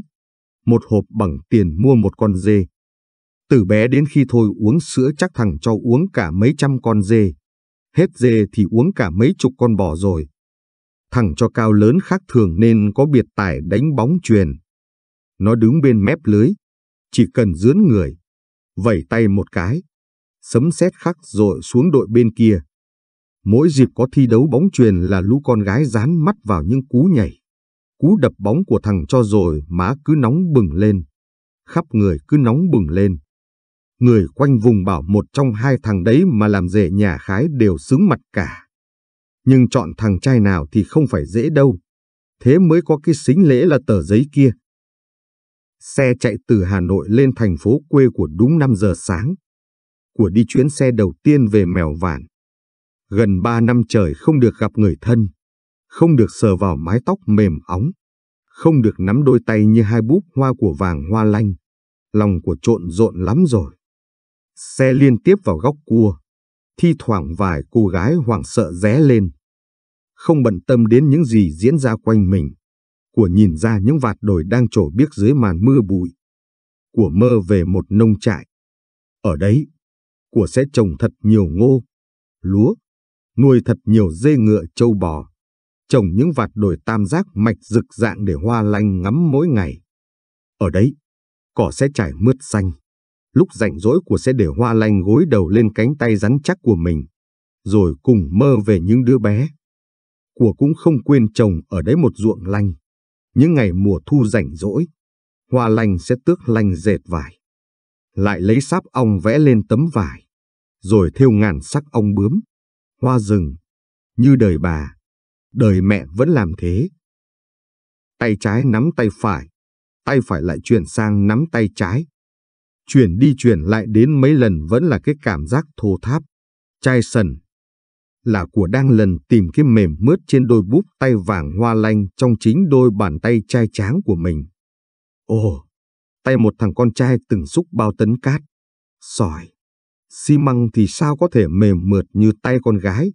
một hộp bằng tiền mua một con dê. Từ bé đến khi thôi uống sữa chắc thằng cho uống cả mấy trăm con dê. Hết dê thì uống cả mấy chục con bò rồi. Thằng cho cao lớn khác thường nên có biệt tài đánh bóng truyền. Nó đứng bên mép lưới, chỉ cần dướn người, vẩy tay một cái, sấm sét khắc rồi xuống đội bên kia. Mỗi dịp có thi đấu bóng truyền là lũ con gái dán mắt vào những cú nhảy. Cú đập bóng của thằng cho rồi má cứ nóng bừng lên. Khắp người cứ nóng bừng lên. Người quanh vùng bảo một trong hai thằng đấy mà làm rể nhà khái đều xứng mặt cả. Nhưng chọn thằng trai nào thì không phải dễ đâu. Thế mới có cái xính lễ là tờ giấy kia. Xe chạy từ Hà Nội lên thành phố quê của đúng 5 giờ sáng. Của đi chuyến xe đầu tiên về Mèo Vạn. Gần 3 năm trời không được gặp người thân, không được sờ vào mái tóc mềm óng, không được nắm đôi tay như hai búp hoa của vàng hoa lanh. Lòng của trộn rộn lắm rồi. Xe liên tiếp vào góc cua, thi thoảng vài cô gái hoảng sợ ré lên. Không bận tâm đến những gì diễn ra quanh mình của nhìn ra những vạt đồi đang trổ biếc dưới màn mưa bụi, của mơ về một nông trại. Ở đấy, của sẽ trồng thật nhiều ngô, lúa, nuôi thật nhiều dê ngựa trâu bò, trồng những vạt đồi tam giác mạch rực dạng để hoa lanh ngắm mỗi ngày. Ở đấy, cỏ sẽ trải mướt xanh. Lúc rảnh rỗi của sẽ để hoa lanh gối đầu lên cánh tay rắn chắc của mình, rồi cùng mơ về những đứa bé. Của cũng không quên trồng ở đấy một ruộng lanh, những ngày mùa thu rảnh rỗi, hoa lành sẽ tước lành dệt vải. Lại lấy sáp ong vẽ lên tấm vải, rồi thêu ngàn sắc ong bướm, hoa rừng, như đời bà, đời mẹ vẫn làm thế. Tay trái nắm tay phải, tay phải lại chuyển sang nắm tay trái. Chuyển đi chuyển lại đến mấy lần vẫn là cái cảm giác thô tháp, chai sần, là của đang lần tìm cái mềm mướt trên đôi búp tay vàng hoa lanh trong chính đôi bàn tay trai tráng của mình. Ồ, tay một thằng con trai từng xúc bao tấn cát, sỏi, xi măng thì sao có thể mềm mượt như tay con gái.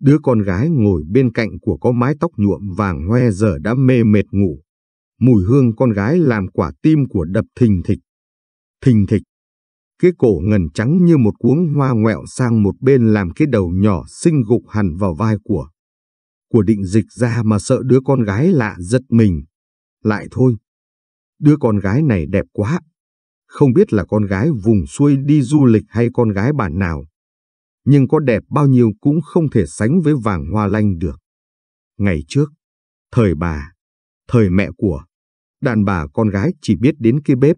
Đứa con gái ngồi bên cạnh của có mái tóc nhuộm vàng hoe giờ đã mê mệt ngủ. Mùi hương con gái làm quả tim của đập thình thịch. Thình thịch, cái cổ ngần trắng như một cuống hoa ngoẹo sang một bên làm cái đầu nhỏ xinh gục hẳn vào vai của. Của định dịch ra mà sợ đứa con gái lạ giật mình. Lại thôi, đứa con gái này đẹp quá. Không biết là con gái vùng xuôi đi du lịch hay con gái bản nào. Nhưng có đẹp bao nhiêu cũng không thể sánh với vàng hoa lanh được. Ngày trước, thời bà, thời mẹ của, đàn bà con gái chỉ biết đến cái bếp,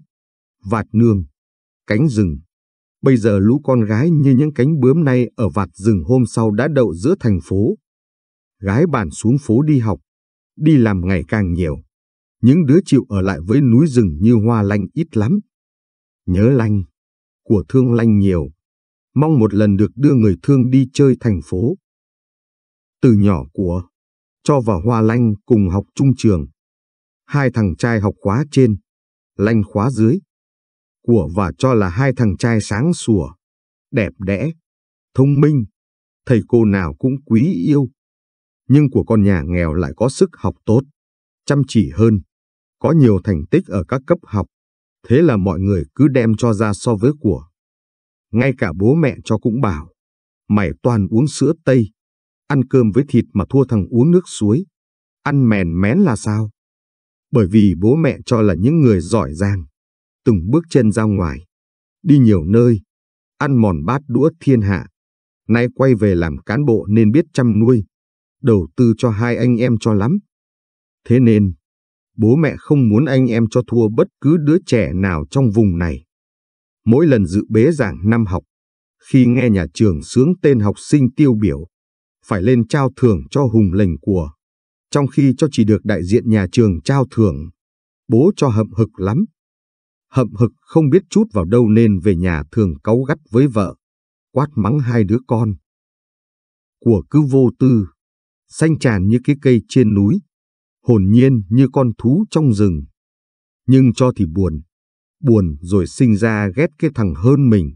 vạt nương cánh rừng. Bây giờ lũ con gái như những cánh bướm nay ở vạt rừng hôm sau đã đậu giữa thành phố. Gái bản xuống phố đi học, đi làm ngày càng nhiều. Những đứa chịu ở lại với núi rừng như hoa lanh ít lắm. Nhớ lanh, của thương lanh nhiều. Mong một lần được đưa người thương đi chơi thành phố. Từ nhỏ của, cho vào hoa lanh cùng học trung trường. Hai thằng trai học khóa trên, lanh khóa dưới của và cho là hai thằng trai sáng sủa, đẹp đẽ, thông minh, thầy cô nào cũng quý yêu. Nhưng của con nhà nghèo lại có sức học tốt, chăm chỉ hơn, có nhiều thành tích ở các cấp học, thế là mọi người cứ đem cho ra so với của. Ngay cả bố mẹ cho cũng bảo, mày toàn uống sữa tây, ăn cơm với thịt mà thua thằng uống nước suối, ăn mèn mén là sao? Bởi vì bố mẹ cho là những người giỏi giang, từng bước chân ra ngoài, đi nhiều nơi, ăn mòn bát đũa thiên hạ. Nay quay về làm cán bộ nên biết chăm nuôi, đầu tư cho hai anh em cho lắm. Thế nên, bố mẹ không muốn anh em cho thua bất cứ đứa trẻ nào trong vùng này. Mỗi lần dự bế giảng năm học, khi nghe nhà trường sướng tên học sinh tiêu biểu, phải lên trao thưởng cho hùng lệnh của, trong khi cho chỉ được đại diện nhà trường trao thưởng, bố cho hậm hực lắm hậm hực không biết chút vào đâu nên về nhà thường cáu gắt với vợ, quát mắng hai đứa con. Của cứ vô tư, xanh tràn như cái cây trên núi, hồn nhiên như con thú trong rừng. Nhưng cho thì buồn, buồn rồi sinh ra ghét cái thằng hơn mình,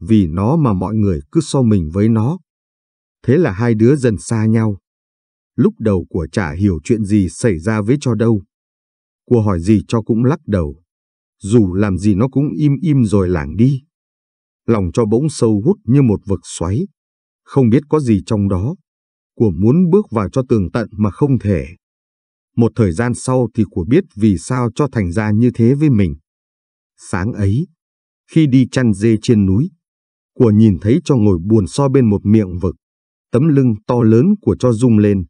vì nó mà mọi người cứ so mình với nó. Thế là hai đứa dần xa nhau. Lúc đầu của chả hiểu chuyện gì xảy ra với cho đâu. Của hỏi gì cho cũng lắc đầu dù làm gì nó cũng im im rồi lảng đi. Lòng cho bỗng sâu hút như một vực xoáy, không biết có gì trong đó, của muốn bước vào cho tường tận mà không thể. Một thời gian sau thì của biết vì sao cho thành ra như thế với mình. Sáng ấy, khi đi chăn dê trên núi, của nhìn thấy cho ngồi buồn so bên một miệng vực, tấm lưng to lớn của cho rung lên,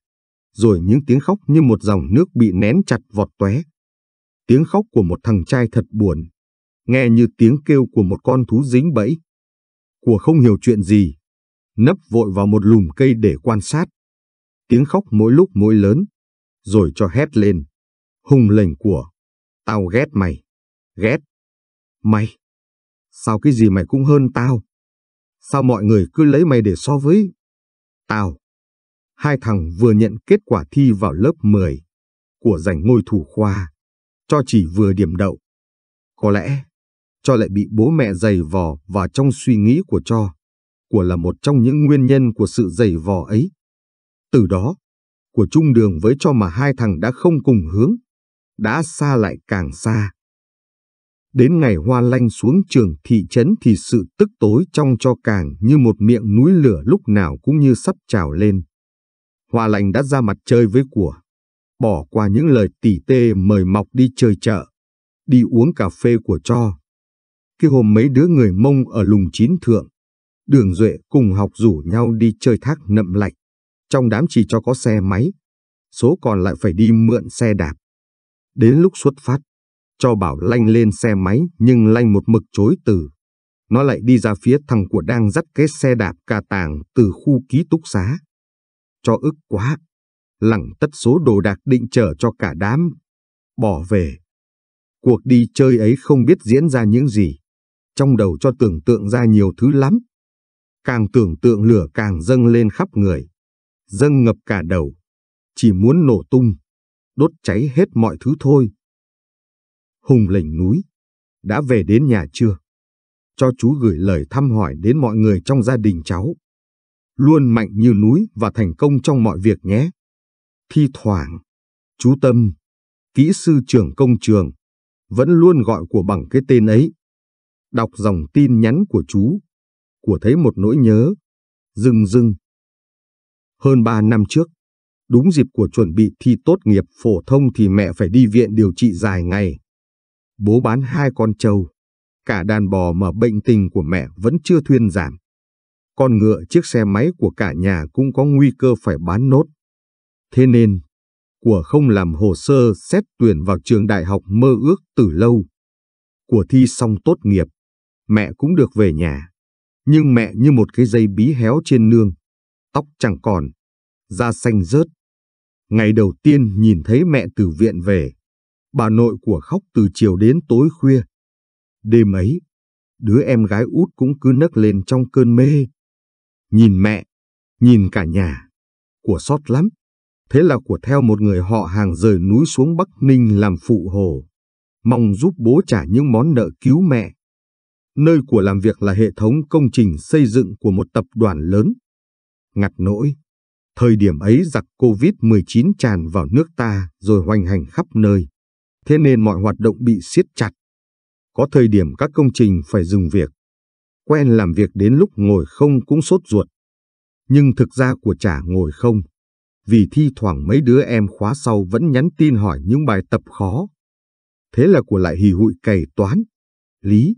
rồi những tiếng khóc như một dòng nước bị nén chặt vọt tóe tiếng khóc của một thằng trai thật buồn, nghe như tiếng kêu của một con thú dính bẫy. Của không hiểu chuyện gì, nấp vội vào một lùm cây để quan sát. Tiếng khóc mỗi lúc mỗi lớn, rồi cho hét lên. Hùng lệnh của, tao ghét mày, ghét. Mày, sao cái gì mày cũng hơn tao? Sao mọi người cứ lấy mày để so với? Tao. Hai thằng vừa nhận kết quả thi vào lớp 10 của giành ngôi thủ khoa cho chỉ vừa điểm đậu. Có lẽ, cho lại bị bố mẹ dày vò và trong suy nghĩ của cho, của là một trong những nguyên nhân của sự dày vò ấy. Từ đó, của chung đường với cho mà hai thằng đã không cùng hướng, đã xa lại càng xa. Đến ngày hoa lanh xuống trường thị trấn thì sự tức tối trong cho càng như một miệng núi lửa lúc nào cũng như sắp trào lên. Hoa lành đã ra mặt chơi với của bỏ qua những lời tỉ tê mời mọc đi chơi chợ, đi uống cà phê của cho. Cái hôm mấy đứa người mông ở lùng chín thượng, đường duệ cùng học rủ nhau đi chơi thác nậm lạch, trong đám chỉ cho có xe máy, số còn lại phải đi mượn xe đạp. Đến lúc xuất phát, cho bảo lanh lên xe máy nhưng lanh một mực chối từ. Nó lại đi ra phía thằng của đang dắt cái xe đạp cà tàng từ khu ký túc xá. Cho ức quá, lẳng tất số đồ đạc định chở cho cả đám, bỏ về. Cuộc đi chơi ấy không biết diễn ra những gì, trong đầu cho tưởng tượng ra nhiều thứ lắm. Càng tưởng tượng lửa càng dâng lên khắp người, dâng ngập cả đầu, chỉ muốn nổ tung, đốt cháy hết mọi thứ thôi. Hùng lệnh núi, đã về đến nhà chưa? Cho chú gửi lời thăm hỏi đến mọi người trong gia đình cháu. Luôn mạnh như núi và thành công trong mọi việc nhé. Thi thoảng, chú Tâm, kỹ sư trưởng công trường, vẫn luôn gọi của bằng cái tên ấy. Đọc dòng tin nhắn của chú, của thấy một nỗi nhớ, rưng rưng. Hơn ba năm trước, đúng dịp của chuẩn bị thi tốt nghiệp phổ thông thì mẹ phải đi viện điều trị dài ngày. Bố bán hai con trâu, cả đàn bò mà bệnh tình của mẹ vẫn chưa thuyên giảm. Con ngựa chiếc xe máy của cả nhà cũng có nguy cơ phải bán nốt. Thế nên, của không làm hồ sơ xét tuyển vào trường đại học mơ ước từ lâu. Của thi xong tốt nghiệp, mẹ cũng được về nhà. Nhưng mẹ như một cái dây bí héo trên nương, tóc chẳng còn, da xanh rớt. Ngày đầu tiên nhìn thấy mẹ từ viện về, bà nội của khóc từ chiều đến tối khuya. Đêm ấy, đứa em gái út cũng cứ nấc lên trong cơn mê. Nhìn mẹ, nhìn cả nhà, của sót lắm. Thế là của theo một người họ hàng rời núi xuống Bắc Ninh làm phụ hồ, mong giúp bố trả những món nợ cứu mẹ. Nơi của làm việc là hệ thống công trình xây dựng của một tập đoàn lớn. Ngặt nỗi, thời điểm ấy giặc Covid-19 tràn vào nước ta rồi hoành hành khắp nơi. Thế nên mọi hoạt động bị siết chặt. Có thời điểm các công trình phải dừng việc. Quen làm việc đến lúc ngồi không cũng sốt ruột. Nhưng thực ra của trả ngồi không vì thi thoảng mấy đứa em khóa sau vẫn nhắn tin hỏi những bài tập khó. Thế là của lại hì hụi cày toán, lý,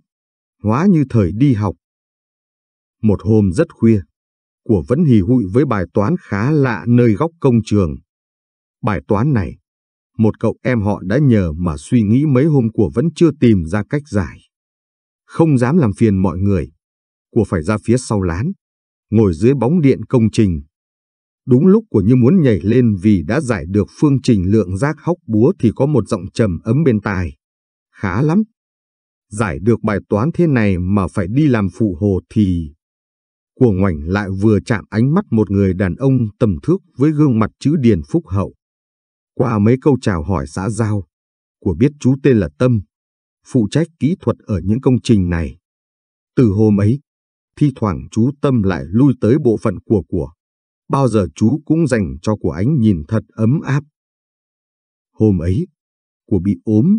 hóa như thời đi học. Một hôm rất khuya, của vẫn hì hụi với bài toán khá lạ nơi góc công trường. Bài toán này, một cậu em họ đã nhờ mà suy nghĩ mấy hôm của vẫn chưa tìm ra cách giải. Không dám làm phiền mọi người, của phải ra phía sau lán, ngồi dưới bóng điện công trình Đúng lúc của như muốn nhảy lên vì đã giải được phương trình lượng giác hóc búa thì có một giọng trầm ấm bên tai. Khá lắm. Giải được bài toán thế này mà phải đi làm phụ hồ thì... Của ngoảnh lại vừa chạm ánh mắt một người đàn ông tầm thước với gương mặt chữ điền phúc hậu. Qua mấy câu chào hỏi xã giao, của biết chú tên là Tâm, phụ trách kỹ thuật ở những công trình này. Từ hôm ấy, thi thoảng chú Tâm lại lui tới bộ phận của của, bao giờ chú cũng dành cho của ánh nhìn thật ấm áp. Hôm ấy, của bị ốm,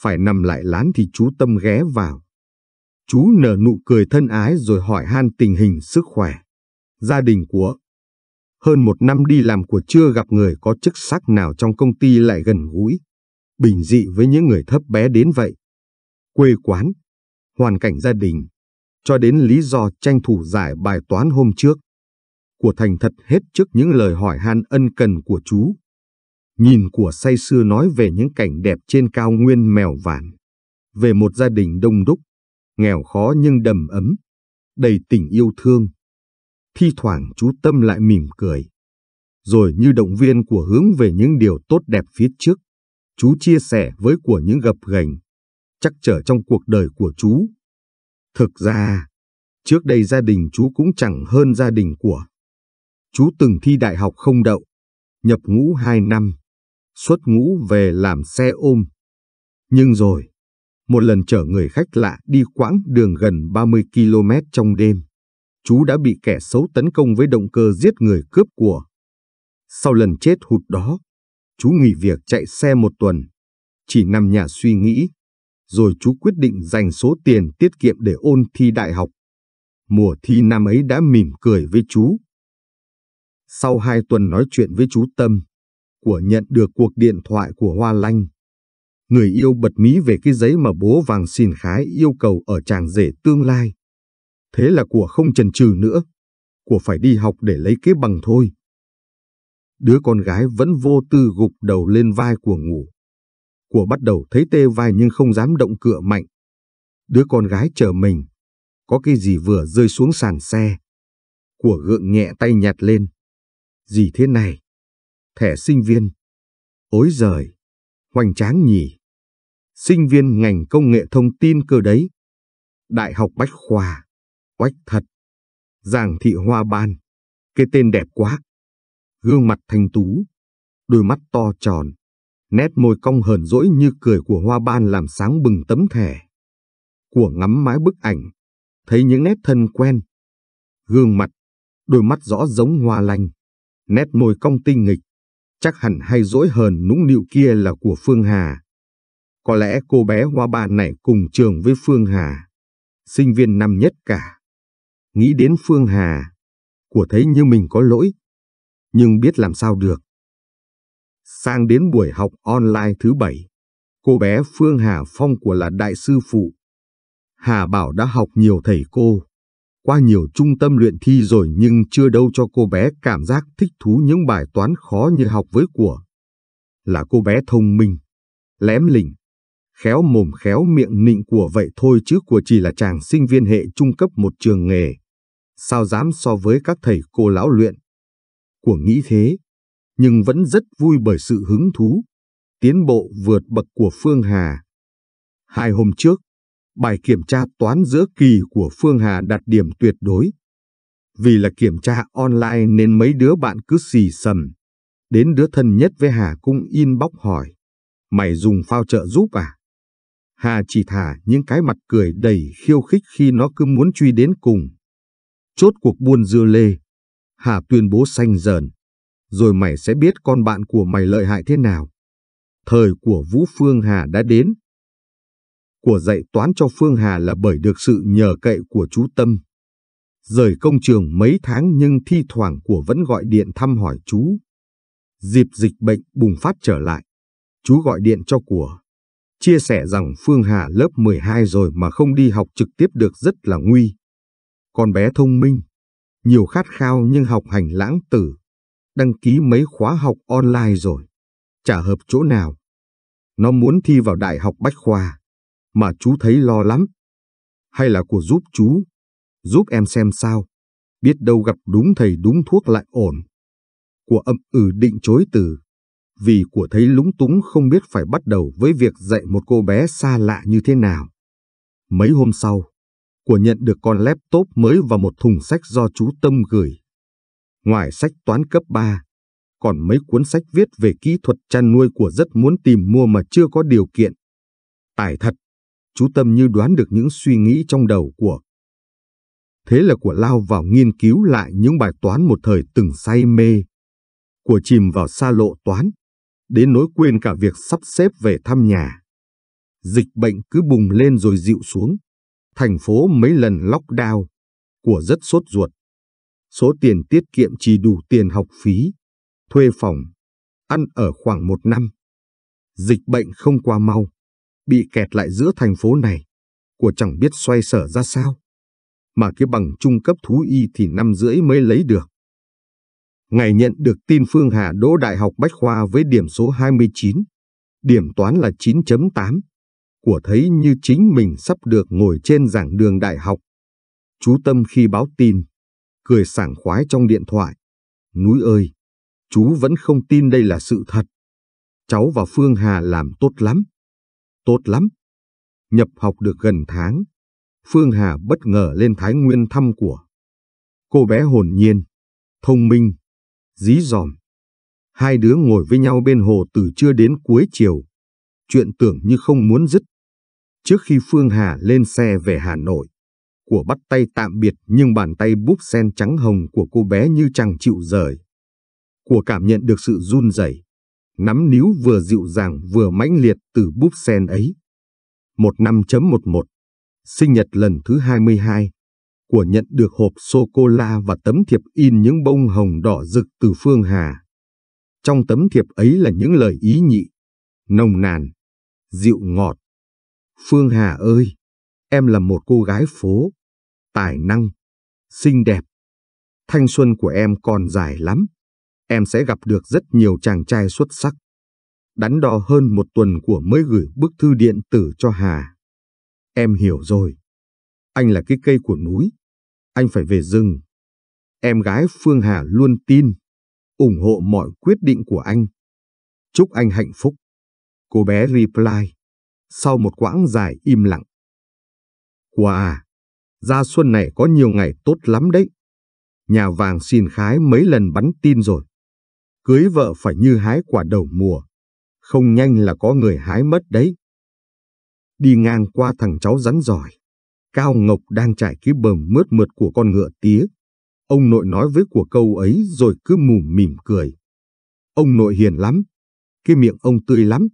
phải nằm lại lán thì chú Tâm ghé vào. Chú nở nụ cười thân ái rồi hỏi han tình hình sức khỏe. Gia đình của hơn một năm đi làm của chưa gặp người có chức sắc nào trong công ty lại gần gũi, bình dị với những người thấp bé đến vậy. Quê quán, hoàn cảnh gia đình, cho đến lý do tranh thủ giải bài toán hôm trước của thành thật hết trước những lời hỏi han ân cần của chú. Nhìn của say xưa nói về những cảnh đẹp trên cao nguyên mèo vạn, về một gia đình đông đúc, nghèo khó nhưng đầm ấm, đầy tình yêu thương. Thi thoảng chú Tâm lại mỉm cười. Rồi như động viên của hướng về những điều tốt đẹp phía trước, chú chia sẻ với của những gập ghềnh, chắc trở trong cuộc đời của chú. Thực ra, trước đây gia đình chú cũng chẳng hơn gia đình của Chú từng thi đại học không đậu, nhập ngũ hai năm, xuất ngũ về làm xe ôm. Nhưng rồi, một lần chở người khách lạ đi quãng đường gần 30 km trong đêm, chú đã bị kẻ xấu tấn công với động cơ giết người cướp của. Sau lần chết hụt đó, chú nghỉ việc chạy xe một tuần, chỉ nằm nhà suy nghĩ, rồi chú quyết định dành số tiền tiết kiệm để ôn thi đại học. Mùa thi năm ấy đã mỉm cười với chú. Sau hai tuần nói chuyện với chú Tâm, của nhận được cuộc điện thoại của Hoa Lanh. Người yêu bật mí về cái giấy mà bố vàng xin khái yêu cầu ở chàng rể tương lai. Thế là của không chần chừ nữa, của phải đi học để lấy cái bằng thôi. Đứa con gái vẫn vô tư gục đầu lên vai của ngủ. Của bắt đầu thấy tê vai nhưng không dám động cựa mạnh. Đứa con gái chờ mình, có cái gì vừa rơi xuống sàn xe. Của gượng nhẹ tay nhặt lên, gì thế này? Thẻ sinh viên. Ối giời, hoành tráng nhỉ. Sinh viên ngành công nghệ thông tin cơ đấy. Đại học Bách Khoa, oách thật. Giàng thị hoa ban, cái tên đẹp quá. Gương mặt thanh tú, đôi mắt to tròn, nét môi cong hờn dỗi như cười của hoa ban làm sáng bừng tấm thẻ. Của ngắm mái bức ảnh, thấy những nét thân quen. Gương mặt, đôi mắt rõ giống hoa lành nét môi cong tinh nghịch. Chắc hẳn hay dỗi hờn nũng nịu kia là của Phương Hà. Có lẽ cô bé hoa bà này cùng trường với Phương Hà, sinh viên năm nhất cả. Nghĩ đến Phương Hà, của thấy như mình có lỗi, nhưng biết làm sao được. Sang đến buổi học online thứ bảy, cô bé Phương Hà Phong của là đại sư phụ. Hà Bảo đã học nhiều thầy cô, qua nhiều trung tâm luyện thi rồi nhưng chưa đâu cho cô bé cảm giác thích thú những bài toán khó như học với của. Là cô bé thông minh, lém lỉnh, khéo mồm khéo miệng nịnh của vậy thôi chứ của chỉ là chàng sinh viên hệ trung cấp một trường nghề. Sao dám so với các thầy cô lão luyện? Của nghĩ thế, nhưng vẫn rất vui bởi sự hứng thú, tiến bộ vượt bậc của Phương Hà. Hai hôm trước, bài kiểm tra toán giữa kỳ của Phương Hà đạt điểm tuyệt đối. Vì là kiểm tra online nên mấy đứa bạn cứ xì sầm. Đến đứa thân nhất với Hà cũng in bóc hỏi. Mày dùng phao trợ giúp à? Hà chỉ thả những cái mặt cười đầy khiêu khích khi nó cứ muốn truy đến cùng. Chốt cuộc buôn dưa lê. Hà tuyên bố xanh dờn. Rồi mày sẽ biết con bạn của mày lợi hại thế nào. Thời của Vũ Phương Hà đã đến của dạy toán cho Phương Hà là bởi được sự nhờ cậy của chú Tâm. Rời công trường mấy tháng nhưng thi thoảng của vẫn gọi điện thăm hỏi chú. Dịp dịch bệnh bùng phát trở lại, chú gọi điện cho của. Chia sẻ rằng Phương Hà lớp 12 rồi mà không đi học trực tiếp được rất là nguy. Con bé thông minh, nhiều khát khao nhưng học hành lãng tử. Đăng ký mấy khóa học online rồi, chả hợp chỗ nào. Nó muốn thi vào Đại học Bách Khoa mà chú thấy lo lắm. Hay là của giúp chú, giúp em xem sao, biết đâu gặp đúng thầy đúng thuốc lại ổn. Của âm ừ định chối từ, vì của thấy lúng túng không biết phải bắt đầu với việc dạy một cô bé xa lạ như thế nào. Mấy hôm sau, của nhận được con laptop mới và một thùng sách do chú Tâm gửi. Ngoài sách toán cấp 3, còn mấy cuốn sách viết về kỹ thuật chăn nuôi của rất muốn tìm mua mà chưa có điều kiện. Tài thật, chú Tâm như đoán được những suy nghĩ trong đầu của. Thế là của lao vào nghiên cứu lại những bài toán một thời từng say mê. Của chìm vào xa lộ toán, đến nỗi quên cả việc sắp xếp về thăm nhà. Dịch bệnh cứ bùng lên rồi dịu xuống. Thành phố mấy lần lockdown, của rất sốt ruột. Số tiền tiết kiệm chỉ đủ tiền học phí, thuê phòng, ăn ở khoảng một năm. Dịch bệnh không qua mau, bị kẹt lại giữa thành phố này, của chẳng biết xoay sở ra sao. Mà cái bằng trung cấp thú y thì năm rưỡi mới lấy được. Ngày nhận được tin Phương Hà đỗ Đại học Bách Khoa với điểm số 29, điểm toán là 9.8, của thấy như chính mình sắp được ngồi trên giảng đường đại học. Chú Tâm khi báo tin, cười sảng khoái trong điện thoại. Núi ơi, chú vẫn không tin đây là sự thật. Cháu và Phương Hà làm tốt lắm tốt lắm. Nhập học được gần tháng, Phương Hà bất ngờ lên Thái Nguyên thăm của. Cô bé hồn nhiên, thông minh, dí dòm. Hai đứa ngồi với nhau bên hồ từ trưa đến cuối chiều. Chuyện tưởng như không muốn dứt. Trước khi Phương Hà lên xe về Hà Nội, của bắt tay tạm biệt nhưng bàn tay búp sen trắng hồng của cô bé như chẳng chịu rời. Của cảm nhận được sự run rẩy, nắm níu vừa dịu dàng vừa mãnh liệt từ búp sen ấy. Một năm chấm một một, Sinh nhật lần thứ 22 của nhận được hộp sô-cô-la và tấm thiệp in những bông hồng đỏ rực từ Phương Hà. Trong tấm thiệp ấy là những lời ý nhị, nồng nàn, dịu ngọt. Phương Hà ơi, em là một cô gái phố, tài năng, xinh đẹp. Thanh xuân của em còn dài lắm em sẽ gặp được rất nhiều chàng trai xuất sắc. Đắn đo hơn một tuần của mới gửi bức thư điện tử cho Hà. Em hiểu rồi. Anh là cái cây của núi. Anh phải về rừng. Em gái Phương Hà luôn tin, ủng hộ mọi quyết định của anh. Chúc anh hạnh phúc. Cô bé reply. Sau một quãng dài im lặng. à, ra xuân này có nhiều ngày tốt lắm đấy. Nhà vàng xin khái mấy lần bắn tin rồi cưới vợ phải như hái quả đầu mùa, không nhanh là có người hái mất đấy. Đi ngang qua thằng cháu rắn giỏi, Cao Ngọc đang trải cái bờm mướt mượt của con ngựa tía. Ông nội nói với của câu ấy rồi cứ mù mỉm cười. Ông nội hiền lắm, cái miệng ông tươi lắm.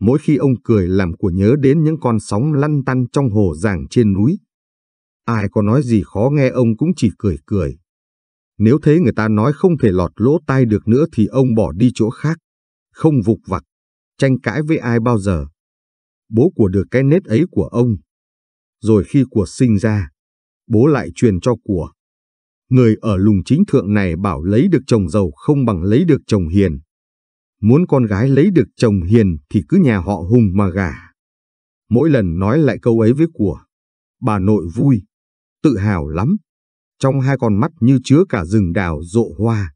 Mỗi khi ông cười làm của nhớ đến những con sóng lăn tăn trong hồ ràng trên núi. Ai có nói gì khó nghe ông cũng chỉ cười cười. Nếu thế người ta nói không thể lọt lỗ tai được nữa thì ông bỏ đi chỗ khác. Không vục vặt, tranh cãi với ai bao giờ. Bố của được cái nết ấy của ông. Rồi khi của sinh ra, bố lại truyền cho của. Người ở lùng chính thượng này bảo lấy được chồng giàu không bằng lấy được chồng hiền. Muốn con gái lấy được chồng hiền thì cứ nhà họ hùng mà gả. Mỗi lần nói lại câu ấy với của, bà nội vui, tự hào lắm trong hai con mắt như chứa cả rừng đào rộ hoa.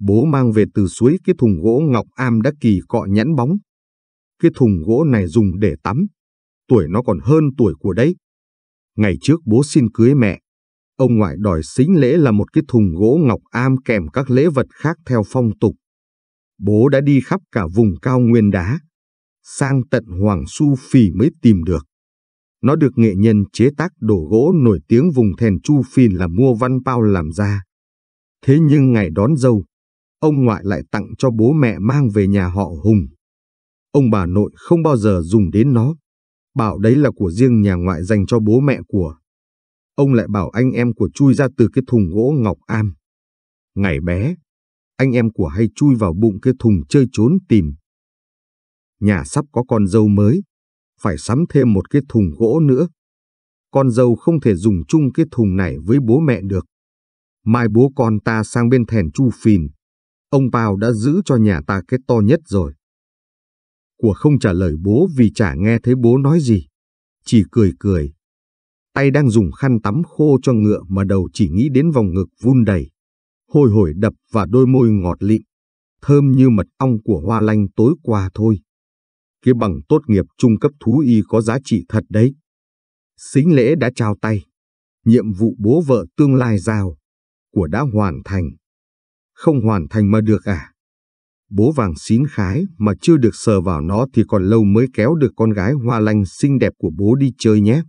Bố mang về từ suối cái thùng gỗ ngọc am đã kỳ cọ nhẵn bóng. Cái thùng gỗ này dùng để tắm, tuổi nó còn hơn tuổi của đấy. Ngày trước bố xin cưới mẹ, ông ngoại đòi xính lễ là một cái thùng gỗ ngọc am kèm các lễ vật khác theo phong tục. Bố đã đi khắp cả vùng cao nguyên đá, sang tận Hoàng Su Phì mới tìm được. Nó được nghệ nhân chế tác đồ gỗ nổi tiếng vùng thèn Chu Phìn là Mua Văn bao làm ra. Thế nhưng ngày đón dâu, ông ngoại lại tặng cho bố mẹ mang về nhà họ Hùng. Ông bà nội không bao giờ dùng đến nó, bảo đấy là của riêng nhà ngoại dành cho bố mẹ của. Ông lại bảo anh em của chui ra từ cái thùng gỗ ngọc am. Ngày bé, anh em của hay chui vào bụng cái thùng chơi trốn tìm. Nhà sắp có con dâu mới, phải sắm thêm một cái thùng gỗ nữa. Con dâu không thể dùng chung cái thùng này với bố mẹ được. Mai bố con ta sang bên thèn chu phìn. Ông Pao đã giữ cho nhà ta cái to nhất rồi. Của không trả lời bố vì chả nghe thấy bố nói gì. Chỉ cười cười. Tay đang dùng khăn tắm khô cho ngựa mà đầu chỉ nghĩ đến vòng ngực vun đầy. Hồi hồi đập và đôi môi ngọt lịm. Thơm như mật ong của hoa lanh tối qua thôi. Cái bằng tốt nghiệp trung cấp thú y có giá trị thật đấy. Xính lễ đã trao tay. Nhiệm vụ bố vợ tương lai giao của đã hoàn thành. Không hoàn thành mà được à? Bố vàng xín khái mà chưa được sờ vào nó thì còn lâu mới kéo được con gái hoa lanh xinh đẹp của bố đi chơi nhé.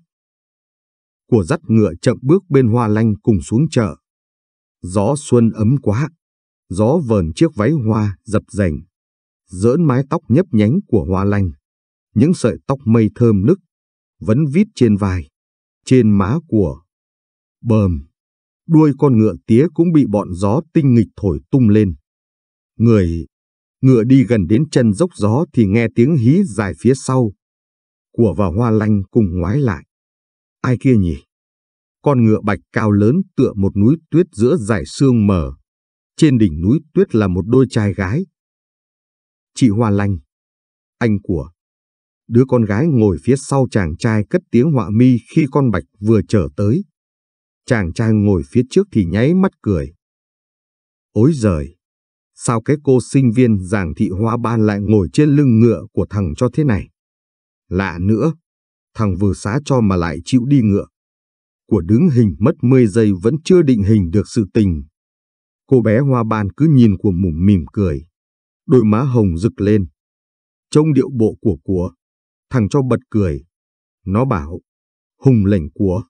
Của dắt ngựa chậm bước bên hoa lanh cùng xuống chợ. Gió xuân ấm quá, gió vờn chiếc váy hoa dập dềnh giỡn mái tóc nhấp nhánh của hoa lanh, những sợi tóc mây thơm nức, vẫn vít trên vai, trên má của bờm. Đuôi con ngựa tía cũng bị bọn gió tinh nghịch thổi tung lên. Người ngựa đi gần đến chân dốc gió thì nghe tiếng hí dài phía sau. Của và hoa lanh cùng ngoái lại. Ai kia nhỉ? Con ngựa bạch cao lớn tựa một núi tuyết giữa dải sương mờ. Trên đỉnh núi tuyết là một đôi trai gái, Chị Hoa Lanh, anh của. Đứa con gái ngồi phía sau chàng trai cất tiếng họa mi khi con Bạch vừa trở tới. Chàng trai ngồi phía trước thì nháy mắt cười. Ôi giời, sao cái cô sinh viên giảng thị hoa ban lại ngồi trên lưng ngựa của thằng cho thế này? Lạ nữa, thằng vừa xá cho mà lại chịu đi ngựa. Của đứng hình mất 10 giây vẫn chưa định hình được sự tình. Cô bé hoa ban cứ nhìn của mùng mỉm cười đôi má hồng rực lên. Trông điệu bộ của của, thằng cho bật cười. Nó bảo, hùng lệnh của,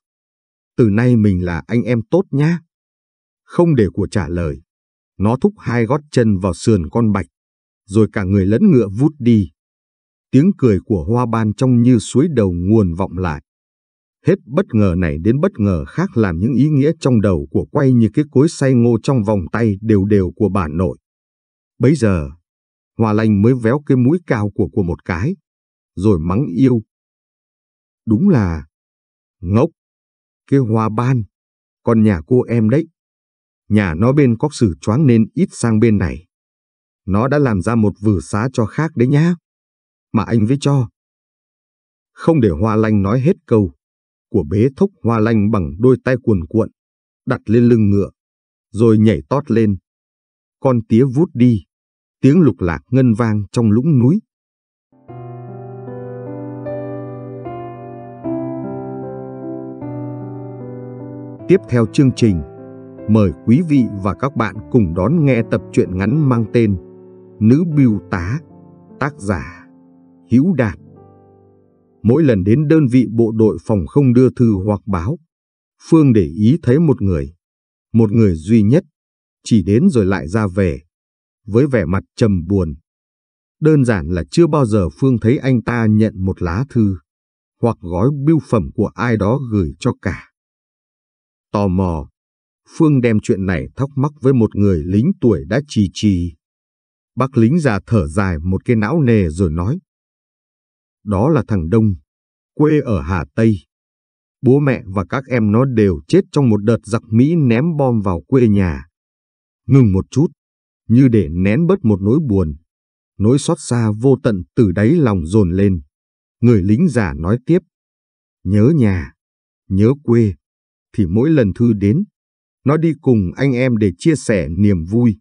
từ nay mình là anh em tốt nhá. Không để của trả lời, nó thúc hai gót chân vào sườn con bạch, rồi cả người lẫn ngựa vút đi. Tiếng cười của hoa ban trong như suối đầu nguồn vọng lại. Hết bất ngờ này đến bất ngờ khác làm những ý nghĩa trong đầu của quay như cái cối say ngô trong vòng tay đều đều của bà nội. bây giờ, Hoa lanh mới véo cái mũi cao của của một cái, rồi mắng yêu. Đúng là... Ngốc! Cái hoa ban, con nhà cô em đấy. Nhà nó bên có sử choáng nên ít sang bên này. Nó đã làm ra một vử xá cho khác đấy nhá. Mà anh với cho. Không để hoa lanh nói hết câu, của bế thúc hoa lanh bằng đôi tay cuồn cuộn, đặt lên lưng ngựa, rồi nhảy tót lên. Con tía vút đi tiếng lục lạc ngân vang trong lũng núi. Tiếp theo chương trình, mời quý vị và các bạn cùng đón nghe tập truyện ngắn mang tên Nữ Biêu Tá, tác giả Hữu Đạt. Mỗi lần đến đơn vị bộ đội phòng không đưa thư hoặc báo, Phương để ý thấy một người, một người duy nhất, chỉ đến rồi lại ra về với vẻ mặt trầm buồn. Đơn giản là chưa bao giờ Phương thấy anh ta nhận một lá thư hoặc gói bưu phẩm của ai đó gửi cho cả. Tò mò, Phương đem chuyện này thắc mắc với một người lính tuổi đã trì trì. Bác lính già thở dài một cái não nề rồi nói. Đó là thằng Đông, quê ở Hà Tây. Bố mẹ và các em nó đều chết trong một đợt giặc Mỹ ném bom vào quê nhà. Ngừng một chút, như để nén bớt một nỗi buồn. Nỗi xót xa vô tận từ đáy lòng dồn lên. Người lính già nói tiếp. Nhớ nhà, nhớ quê, thì mỗi lần Thư đến, nó đi cùng anh em để chia sẻ niềm vui,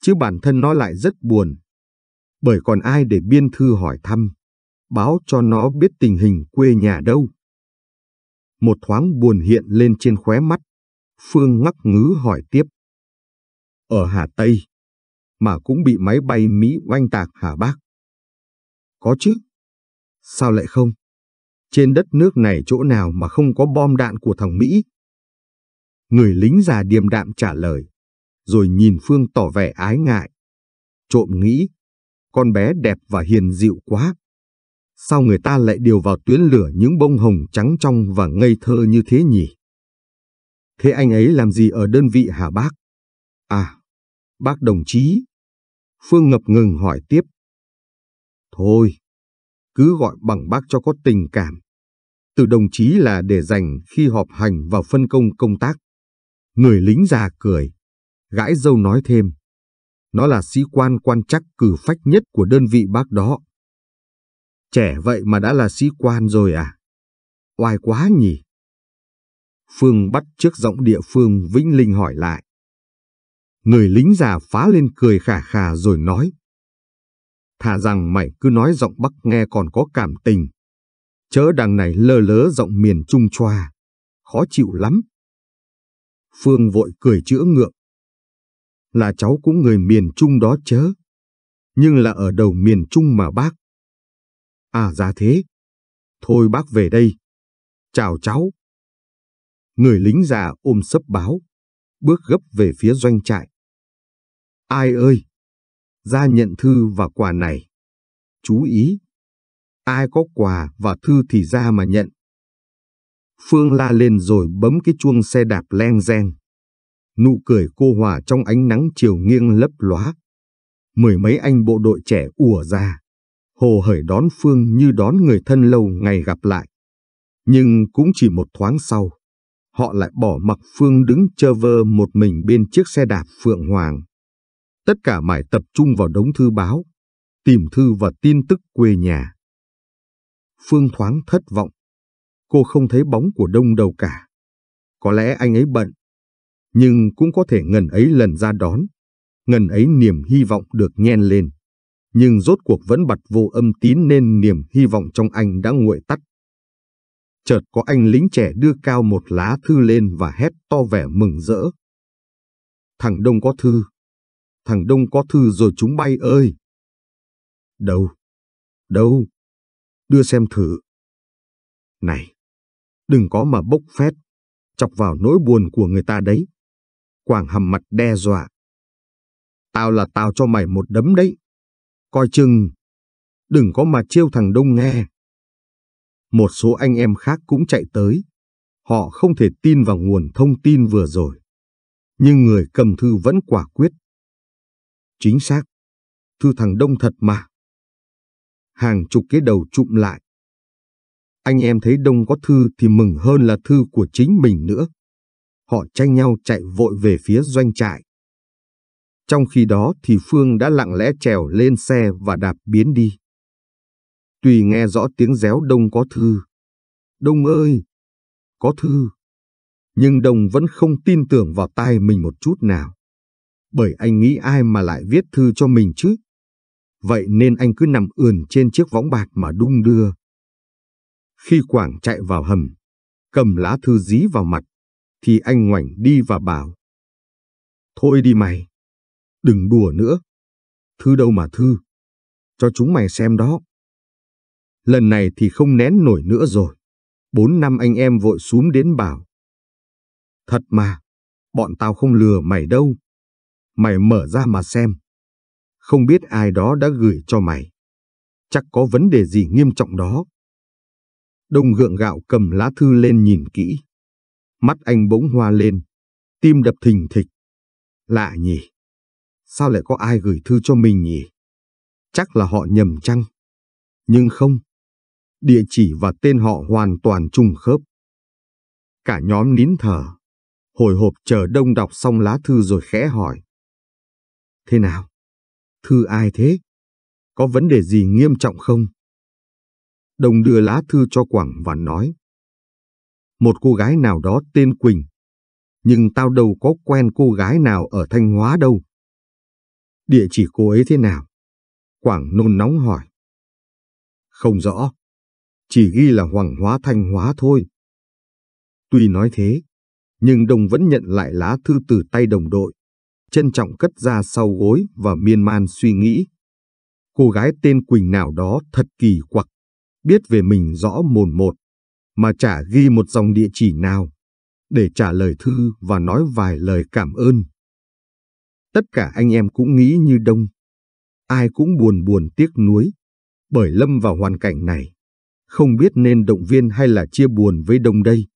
chứ bản thân nó lại rất buồn. Bởi còn ai để biên Thư hỏi thăm, báo cho nó biết tình hình quê nhà đâu. Một thoáng buồn hiện lên trên khóe mắt, Phương ngắc ngứ hỏi tiếp. Ở Hà Tây, mà cũng bị máy bay Mỹ oanh tạc hả bác? Có chứ. Sao lại không? Trên đất nước này chỗ nào mà không có bom đạn của thằng Mỹ? Người lính già điềm đạm trả lời, rồi nhìn Phương tỏ vẻ ái ngại. Trộm nghĩ, con bé đẹp và hiền dịu quá. Sao người ta lại điều vào tuyến lửa những bông hồng trắng trong và ngây thơ như thế nhỉ? Thế anh ấy làm gì ở đơn vị hả bác? À, bác đồng chí, Phương ngập ngừng hỏi tiếp. Thôi, cứ gọi bằng bác cho có tình cảm. Từ đồng chí là để dành khi họp hành và phân công công tác. Người lính già cười, gãi dâu nói thêm. Nó là sĩ quan quan chắc cử phách nhất của đơn vị bác đó. Trẻ vậy mà đã là sĩ quan rồi à? Oai quá nhỉ? Phương bắt trước giọng địa phương Vĩnh Linh hỏi lại người lính già phá lên cười khà khà rồi nói. Thà rằng mày cứ nói giọng Bắc nghe còn có cảm tình. Chớ đằng này lơ lớ giọng miền Trung choa. Khó chịu lắm. Phương vội cười chữa ngượng. Là cháu cũng người miền Trung đó chớ. Nhưng là ở đầu miền Trung mà bác. À ra dạ thế. Thôi bác về đây. Chào cháu. Người lính già ôm sấp báo, bước gấp về phía doanh trại. Ai ơi! Ra nhận thư và quà này. Chú ý! Ai có quà và thư thì ra mà nhận. Phương la lên rồi bấm cái chuông xe đạp len reng. Nụ cười cô hòa trong ánh nắng chiều nghiêng lấp lóa. Mười mấy anh bộ đội trẻ ùa ra. Hồ hởi đón Phương như đón người thân lâu ngày gặp lại. Nhưng cũng chỉ một thoáng sau, họ lại bỏ mặc Phương đứng chơ vơ một mình bên chiếc xe đạp Phượng Hoàng. Tất cả mải tập trung vào đống thư báo, tìm thư và tin tức quê nhà. Phương thoáng thất vọng. Cô không thấy bóng của đông đâu cả. Có lẽ anh ấy bận, nhưng cũng có thể ngần ấy lần ra đón. Ngần ấy niềm hy vọng được nhen lên, nhưng rốt cuộc vẫn bật vô âm tín nên niềm hy vọng trong anh đã nguội tắt. Chợt có anh lính trẻ đưa cao một lá thư lên và hét to vẻ mừng rỡ. Thằng Đông có thư, Thằng Đông có thư rồi chúng bay ơi. Đâu? Đâu? Đưa xem thử. Này, đừng có mà bốc phét, chọc vào nỗi buồn của người ta đấy. Quảng hầm mặt đe dọa. Tao là tao cho mày một đấm đấy. Coi chừng, đừng có mà chiêu thằng Đông nghe. Một số anh em khác cũng chạy tới. Họ không thể tin vào nguồn thông tin vừa rồi. Nhưng người cầm thư vẫn quả quyết. Chính xác. Thư thằng Đông thật mà. Hàng chục cái đầu chụm lại. Anh em thấy Đông có thư thì mừng hơn là thư của chính mình nữa. Họ tranh nhau chạy vội về phía doanh trại. Trong khi đó thì Phương đã lặng lẽ trèo lên xe và đạp biến đi. Tùy nghe rõ tiếng réo Đông có thư. Đông ơi! Có thư! Nhưng Đông vẫn không tin tưởng vào tai mình một chút nào bởi anh nghĩ ai mà lại viết thư cho mình chứ. Vậy nên anh cứ nằm ườn trên chiếc võng bạc mà đung đưa. Khi Quảng chạy vào hầm, cầm lá thư dí vào mặt, thì anh ngoảnh đi và bảo. Thôi đi mày, đừng đùa nữa. Thư đâu mà thư, cho chúng mày xem đó. Lần này thì không nén nổi nữa rồi. Bốn năm anh em vội xuống đến bảo. Thật mà, bọn tao không lừa mày đâu mày mở ra mà xem. Không biết ai đó đã gửi cho mày. Chắc có vấn đề gì nghiêm trọng đó. Đông gượng gạo cầm lá thư lên nhìn kỹ. Mắt anh bỗng hoa lên, tim đập thình thịch. Lạ nhỉ? Sao lại có ai gửi thư cho mình nhỉ? Chắc là họ nhầm chăng? Nhưng không. Địa chỉ và tên họ hoàn toàn trùng khớp. Cả nhóm nín thở, hồi hộp chờ đông đọc xong lá thư rồi khẽ hỏi. Thế nào? Thư ai thế? Có vấn đề gì nghiêm trọng không? Đồng đưa lá thư cho Quảng và nói. Một cô gái nào đó tên Quỳnh. Nhưng tao đâu có quen cô gái nào ở Thanh Hóa đâu. Địa chỉ cô ấy thế nào? Quảng nôn nóng hỏi. Không rõ. Chỉ ghi là Hoàng Hóa Thanh Hóa thôi. Tuy nói thế, nhưng Đồng vẫn nhận lại lá thư từ tay đồng đội trân trọng cất ra sau gối và miên man suy nghĩ. Cô gái tên Quỳnh nào đó thật kỳ quặc, biết về mình rõ mồn một, mà chả ghi một dòng địa chỉ nào, để trả lời thư và nói vài lời cảm ơn. Tất cả anh em cũng nghĩ như đông, ai cũng buồn buồn tiếc nuối, bởi lâm vào hoàn cảnh này, không biết nên động viên hay là chia buồn với đông đây.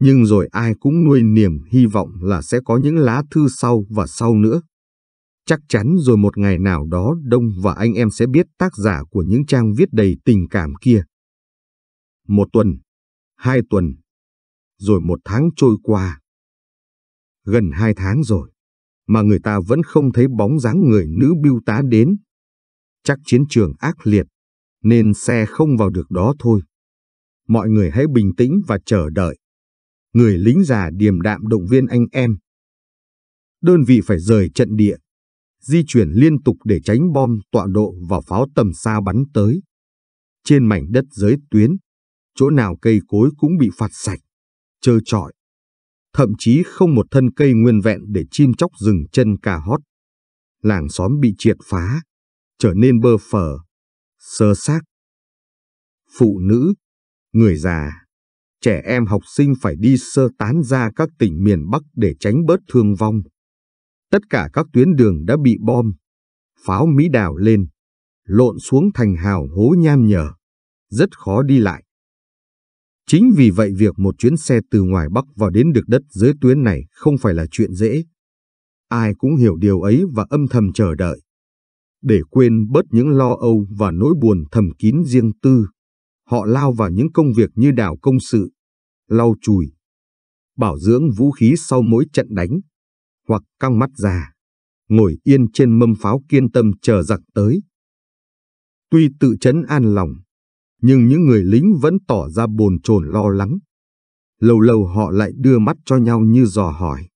Nhưng rồi ai cũng nuôi niềm hy vọng là sẽ có những lá thư sau và sau nữa. Chắc chắn rồi một ngày nào đó Đông và anh em sẽ biết tác giả của những trang viết đầy tình cảm kia. Một tuần, hai tuần, rồi một tháng trôi qua. Gần hai tháng rồi, mà người ta vẫn không thấy bóng dáng người nữ biêu tá đến. Chắc chiến trường ác liệt, nên xe không vào được đó thôi. Mọi người hãy bình tĩnh và chờ đợi người lính già điềm đạm động viên anh em. Đơn vị phải rời trận địa, di chuyển liên tục để tránh bom tọa độ và pháo tầm xa bắn tới. Trên mảnh đất giới tuyến, chỗ nào cây cối cũng bị phạt sạch, trơ trọi. Thậm chí không một thân cây nguyên vẹn để chim chóc dừng chân cà hót. Làng xóm bị triệt phá, trở nên bơ phờ, sơ xác. Phụ nữ, người già trẻ em học sinh phải đi sơ tán ra các tỉnh miền Bắc để tránh bớt thương vong. Tất cả các tuyến đường đã bị bom, pháo Mỹ đào lên, lộn xuống thành hào hố nham nhở, rất khó đi lại. Chính vì vậy việc một chuyến xe từ ngoài Bắc vào đến được đất dưới tuyến này không phải là chuyện dễ. Ai cũng hiểu điều ấy và âm thầm chờ đợi. Để quên bớt những lo âu và nỗi buồn thầm kín riêng tư, Họ lao vào những công việc như đào công sự, lau chùi, bảo dưỡng vũ khí sau mỗi trận đánh, hoặc căng mắt già ngồi yên trên mâm pháo kiên tâm chờ giặc tới. Tuy tự chấn an lòng, nhưng những người lính vẫn tỏ ra bồn chồn lo lắng. Lâu lâu họ lại đưa mắt cho nhau như dò hỏi,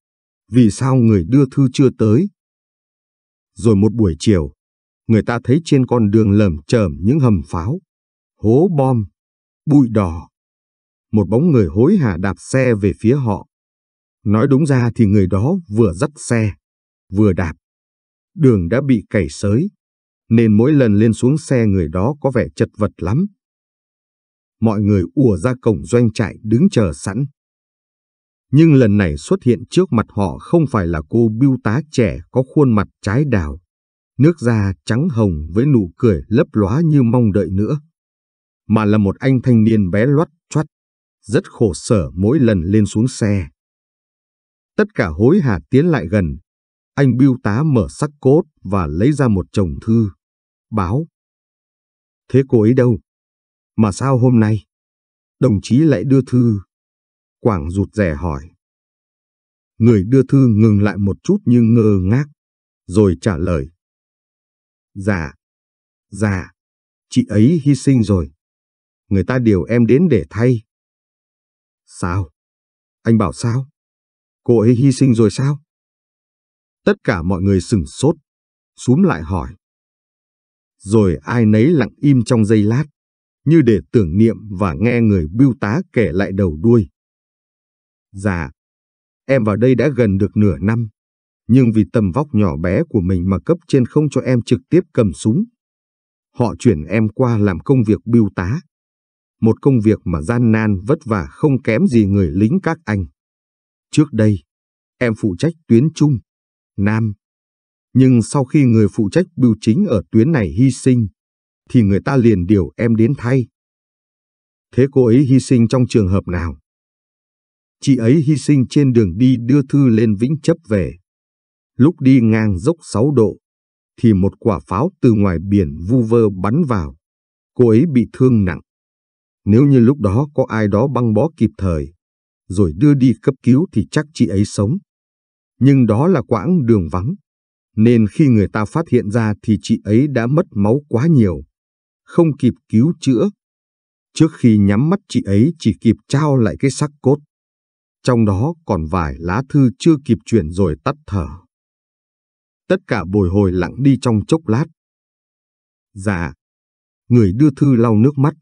vì sao người đưa thư chưa tới? Rồi một buổi chiều, người ta thấy trên con đường lởm chởm những hầm pháo, hố bom, bụi đỏ. Một bóng người hối hả đạp xe về phía họ. Nói đúng ra thì người đó vừa dắt xe, vừa đạp. Đường đã bị cày sới, nên mỗi lần lên xuống xe người đó có vẻ chật vật lắm. Mọi người ùa ra cổng doanh trại đứng chờ sẵn. Nhưng lần này xuất hiện trước mặt họ không phải là cô biêu tá trẻ có khuôn mặt trái đào, nước da trắng hồng với nụ cười lấp lóa như mong đợi nữa mà là một anh thanh niên bé loắt choắt, rất khổ sở mỗi lần lên xuống xe. Tất cả hối hả tiến lại gần, anh biêu tá mở sắc cốt và lấy ra một chồng thư, báo. Thế cô ấy đâu? Mà sao hôm nay? Đồng chí lại đưa thư. Quảng rụt rè hỏi. Người đưa thư ngừng lại một chút như ngơ ngác, rồi trả lời. Dạ, dạ, chị ấy hy sinh rồi người ta điều em đến để thay. Sao? Anh bảo sao? Cô ấy hy sinh rồi sao? Tất cả mọi người sừng sốt, súm lại hỏi. Rồi ai nấy lặng im trong giây lát, như để tưởng niệm và nghe người bưu tá kể lại đầu đuôi. Dạ, em vào đây đã gần được nửa năm, nhưng vì tầm vóc nhỏ bé của mình mà cấp trên không cho em trực tiếp cầm súng. Họ chuyển em qua làm công việc bưu tá một công việc mà gian nan vất vả không kém gì người lính các anh. Trước đây, em phụ trách tuyến Trung, Nam. Nhưng sau khi người phụ trách bưu chính ở tuyến này hy sinh, thì người ta liền điều em đến thay. Thế cô ấy hy sinh trong trường hợp nào? Chị ấy hy sinh trên đường đi đưa thư lên Vĩnh Chấp về. Lúc đi ngang dốc 6 độ, thì một quả pháo từ ngoài biển vu vơ bắn vào. Cô ấy bị thương nặng. Nếu như lúc đó có ai đó băng bó kịp thời, rồi đưa đi cấp cứu thì chắc chị ấy sống. Nhưng đó là quãng đường vắng, nên khi người ta phát hiện ra thì chị ấy đã mất máu quá nhiều, không kịp cứu chữa. Trước khi nhắm mắt chị ấy chỉ kịp trao lại cái xác cốt, trong đó còn vài lá thư chưa kịp chuyển rồi tắt thở. Tất cả bồi hồi lặng đi trong chốc lát. Dạ, người đưa thư lau nước mắt,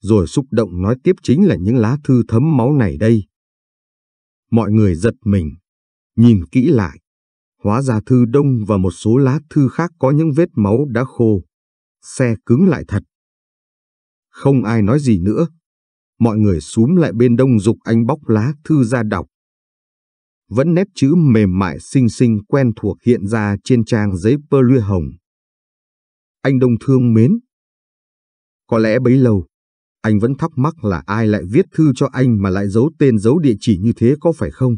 rồi xúc động nói tiếp chính là những lá thư thấm máu này đây. Mọi người giật mình, nhìn kỹ lại. Hóa ra thư đông và một số lá thư khác có những vết máu đã khô. Xe cứng lại thật. Không ai nói gì nữa. Mọi người xúm lại bên đông dục anh bóc lá thư ra đọc. Vẫn nét chữ mềm mại xinh xinh quen thuộc hiện ra trên trang giấy pơ lưa hồng. Anh đông thương mến. Có lẽ bấy lâu, anh vẫn thắc mắc là ai lại viết thư cho anh mà lại giấu tên giấu địa chỉ như thế có phải không?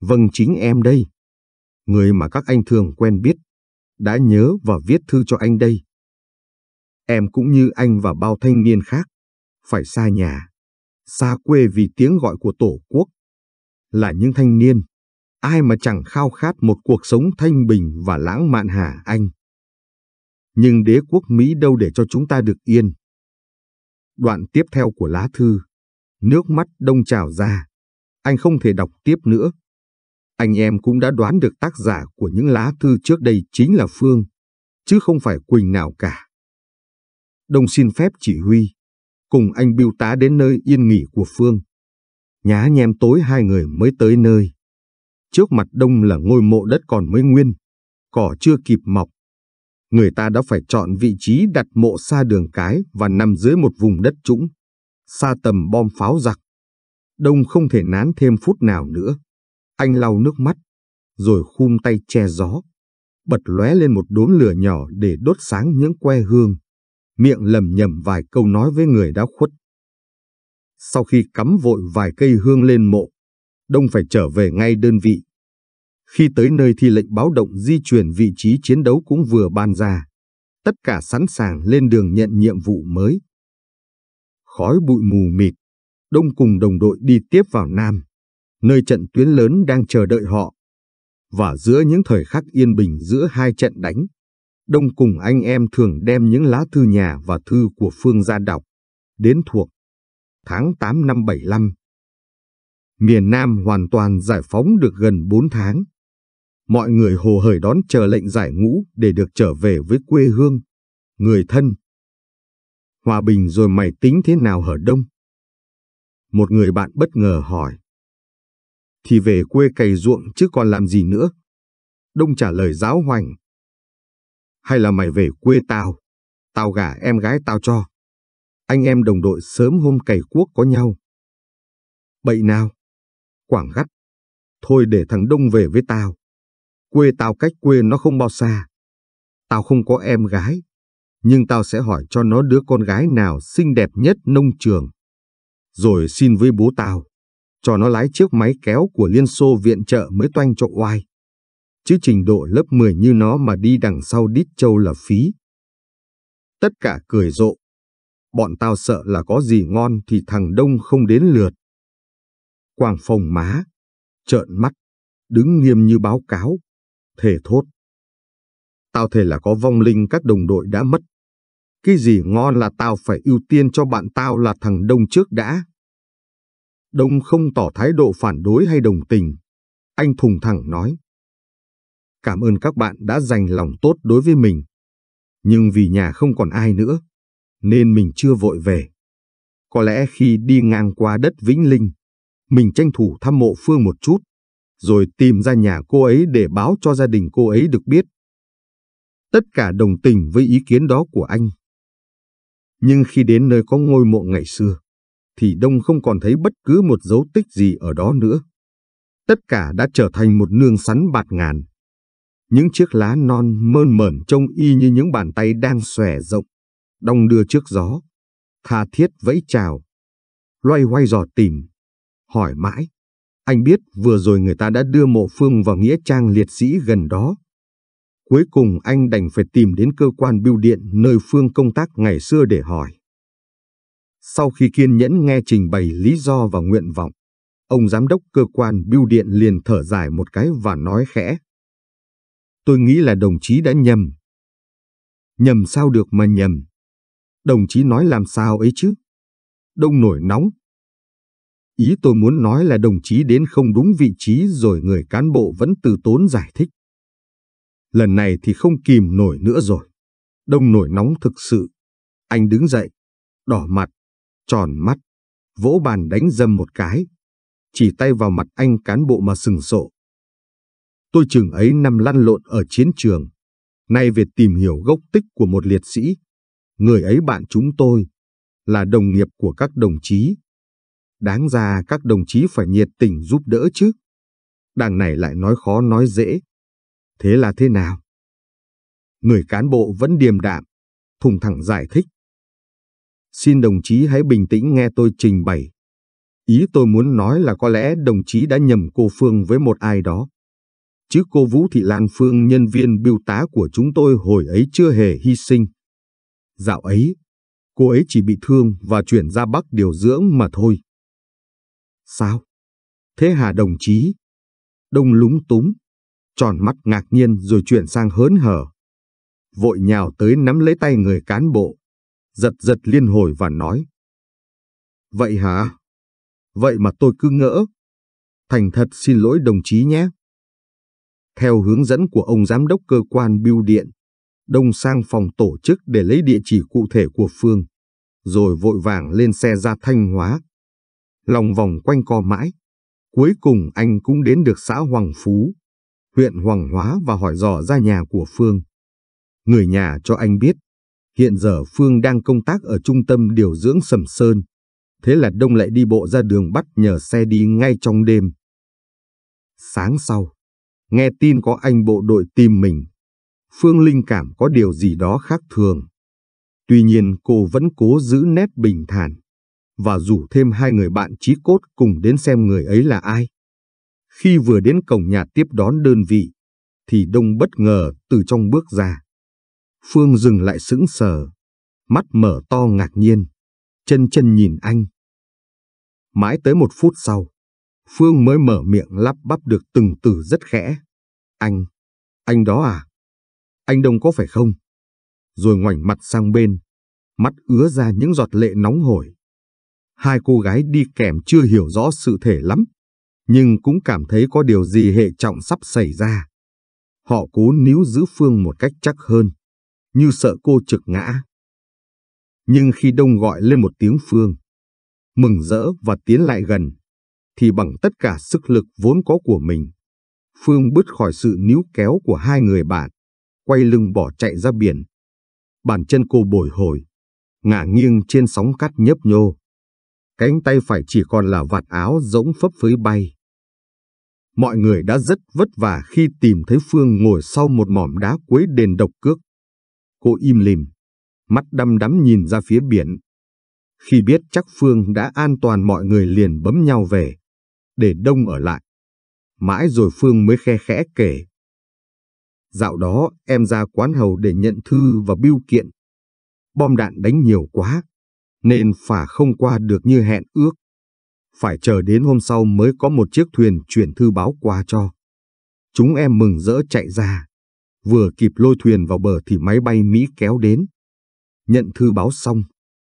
Vâng chính em đây. Người mà các anh thường quen biết, đã nhớ và viết thư cho anh đây. Em cũng như anh và bao thanh niên khác, phải xa nhà, xa quê vì tiếng gọi của Tổ quốc. Là những thanh niên, ai mà chẳng khao khát một cuộc sống thanh bình và lãng mạn hả anh? Nhưng đế quốc Mỹ đâu để cho chúng ta được yên. Đoạn tiếp theo của lá thư. Nước mắt đông trào ra. Anh không thể đọc tiếp nữa. Anh em cũng đã đoán được tác giả của những lá thư trước đây chính là Phương, chứ không phải Quỳnh nào cả. Đông xin phép chỉ huy, cùng anh biêu tá đến nơi yên nghỉ của Phương. Nhá nhem tối hai người mới tới nơi. Trước mặt Đông là ngôi mộ đất còn mới nguyên, cỏ chưa kịp mọc, người ta đã phải chọn vị trí đặt mộ xa đường cái và nằm dưới một vùng đất trũng, xa tầm bom pháo giặc. Đông không thể nán thêm phút nào nữa. Anh lau nước mắt, rồi khum tay che gió, bật lóe lên một đốm lửa nhỏ để đốt sáng những que hương, miệng lầm nhầm vài câu nói với người đã khuất. Sau khi cắm vội vài cây hương lên mộ, Đông phải trở về ngay đơn vị khi tới nơi thì lệnh báo động di chuyển vị trí chiến đấu cũng vừa ban ra. Tất cả sẵn sàng lên đường nhận nhiệm vụ mới. Khói bụi mù mịt, Đông cùng đồng đội đi tiếp vào Nam, nơi trận tuyến lớn đang chờ đợi họ. Và giữa những thời khắc yên bình giữa hai trận đánh, Đông cùng anh em thường đem những lá thư nhà và thư của Phương ra đọc, đến thuộc. Tháng 8 năm 75 Miền Nam hoàn toàn giải phóng được gần 4 tháng mọi người hồ hởi đón chờ lệnh giải ngũ để được trở về với quê hương, người thân. Hòa bình rồi mày tính thế nào hở đông? Một người bạn bất ngờ hỏi. Thì về quê cày ruộng chứ còn làm gì nữa? Đông trả lời giáo hoành. Hay là mày về quê tao? Tao gả em gái tao cho. Anh em đồng đội sớm hôm cày cuốc có nhau. Bậy nào? Quảng gắt. Thôi để thằng Đông về với tao. Quê tao cách quê nó không bao xa. Tao không có em gái, nhưng tao sẽ hỏi cho nó đứa con gái nào xinh đẹp nhất nông trường. Rồi xin với bố tao, cho nó lái chiếc máy kéo của Liên Xô viện trợ mới toanh cho oai. Chứ trình độ lớp 10 như nó mà đi đằng sau đít châu là phí. Tất cả cười rộ. Bọn tao sợ là có gì ngon thì thằng Đông không đến lượt. Quảng phòng má, trợn mắt, đứng nghiêm như báo cáo, thề thốt. Tao thề là có vong linh các đồng đội đã mất. Cái gì ngon là tao phải ưu tiên cho bạn tao là thằng Đông trước đã. Đông không tỏ thái độ phản đối hay đồng tình. Anh thùng thẳng nói. Cảm ơn các bạn đã dành lòng tốt đối với mình. Nhưng vì nhà không còn ai nữa, nên mình chưa vội về. Có lẽ khi đi ngang qua đất Vĩnh Linh, mình tranh thủ thăm mộ Phương một chút rồi tìm ra nhà cô ấy để báo cho gia đình cô ấy được biết. Tất cả đồng tình với ý kiến đó của anh. Nhưng khi đến nơi có ngôi mộ ngày xưa, thì Đông không còn thấy bất cứ một dấu tích gì ở đó nữa. Tất cả đã trở thành một nương sắn bạt ngàn. Những chiếc lá non mơn mởn trông y như những bàn tay đang xòe rộng, đong đưa trước gió, tha thiết vẫy chào, loay hoay dò tìm, hỏi mãi, anh biết vừa rồi người ta đã đưa mộ phương vào nghĩa trang liệt sĩ gần đó. Cuối cùng anh đành phải tìm đến cơ quan bưu điện nơi Phương công tác ngày xưa để hỏi. Sau khi kiên nhẫn nghe trình bày lý do và nguyện vọng, ông giám đốc cơ quan bưu điện liền thở dài một cái và nói khẽ. Tôi nghĩ là đồng chí đã nhầm. Nhầm sao được mà nhầm. Đồng chí nói làm sao ấy chứ. Đông nổi nóng, Ý tôi muốn nói là đồng chí đến không đúng vị trí rồi người cán bộ vẫn từ tốn giải thích. Lần này thì không kìm nổi nữa rồi. Đông nổi nóng thực sự. Anh đứng dậy, đỏ mặt, tròn mắt, vỗ bàn đánh dâm một cái. Chỉ tay vào mặt anh cán bộ mà sừng sộ. Tôi chừng ấy năm lăn lộn ở chiến trường. Nay về tìm hiểu gốc tích của một liệt sĩ. Người ấy bạn chúng tôi, là đồng nghiệp của các đồng chí Đáng ra các đồng chí phải nhiệt tình giúp đỡ chứ. Đảng này lại nói khó nói dễ. Thế là thế nào? Người cán bộ vẫn điềm đạm, thùng thẳng giải thích. Xin đồng chí hãy bình tĩnh nghe tôi trình bày. Ý tôi muốn nói là có lẽ đồng chí đã nhầm cô Phương với một ai đó. Chứ cô Vũ Thị Lan Phương nhân viên biêu tá của chúng tôi hồi ấy chưa hề hy sinh. Dạo ấy, cô ấy chỉ bị thương và chuyển ra Bắc điều dưỡng mà thôi. Sao? Thế hà đồng chí? Đông lúng túng, tròn mắt ngạc nhiên rồi chuyển sang hớn hở. Vội nhào tới nắm lấy tay người cán bộ, giật giật liên hồi và nói. Vậy hả? Vậy mà tôi cứ ngỡ. Thành thật xin lỗi đồng chí nhé. Theo hướng dẫn của ông giám đốc cơ quan bưu điện, Đông sang phòng tổ chức để lấy địa chỉ cụ thể của Phương, rồi vội vàng lên xe ra Thanh Hóa lòng vòng quanh co mãi. Cuối cùng anh cũng đến được xã Hoàng Phú, huyện Hoàng Hóa và hỏi dò ra nhà của Phương. Người nhà cho anh biết, hiện giờ Phương đang công tác ở trung tâm điều dưỡng Sầm Sơn. Thế là Đông lại đi bộ ra đường bắt nhờ xe đi ngay trong đêm. Sáng sau, nghe tin có anh bộ đội tìm mình, Phương linh cảm có điều gì đó khác thường. Tuy nhiên cô vẫn cố giữ nét bình thản và rủ thêm hai người bạn trí cốt cùng đến xem người ấy là ai. Khi vừa đến cổng nhà tiếp đón đơn vị, thì Đông bất ngờ từ trong bước ra. Phương dừng lại sững sờ, mắt mở to ngạc nhiên, chân chân nhìn anh. Mãi tới một phút sau, Phương mới mở miệng lắp bắp được từng từ rất khẽ. Anh, anh đó à? Anh Đông có phải không? Rồi ngoảnh mặt sang bên, mắt ứa ra những giọt lệ nóng hổi. Hai cô gái đi kèm chưa hiểu rõ sự thể lắm, nhưng cũng cảm thấy có điều gì hệ trọng sắp xảy ra. Họ cố níu giữ Phương một cách chắc hơn, như sợ cô trực ngã. Nhưng khi Đông gọi lên một tiếng Phương, mừng rỡ và tiến lại gần, thì bằng tất cả sức lực vốn có của mình, Phương bứt khỏi sự níu kéo của hai người bạn, quay lưng bỏ chạy ra biển. Bàn chân cô bồi hồi, ngả nghiêng trên sóng cát nhấp nhô cánh tay phải chỉ còn là vạt áo rỗng phấp phới bay. Mọi người đã rất vất vả khi tìm thấy Phương ngồi sau một mỏm đá cuối đền độc cước. Cô im lìm, mắt đăm đắm nhìn ra phía biển. Khi biết chắc Phương đã an toàn mọi người liền bấm nhau về, để đông ở lại. Mãi rồi Phương mới khe khẽ kể. Dạo đó em ra quán hầu để nhận thư và biêu kiện. Bom đạn đánh nhiều quá, nên phả không qua được như hẹn ước. Phải chờ đến hôm sau mới có một chiếc thuyền chuyển thư báo qua cho. Chúng em mừng rỡ chạy ra. Vừa kịp lôi thuyền vào bờ thì máy bay Mỹ kéo đến. Nhận thư báo xong,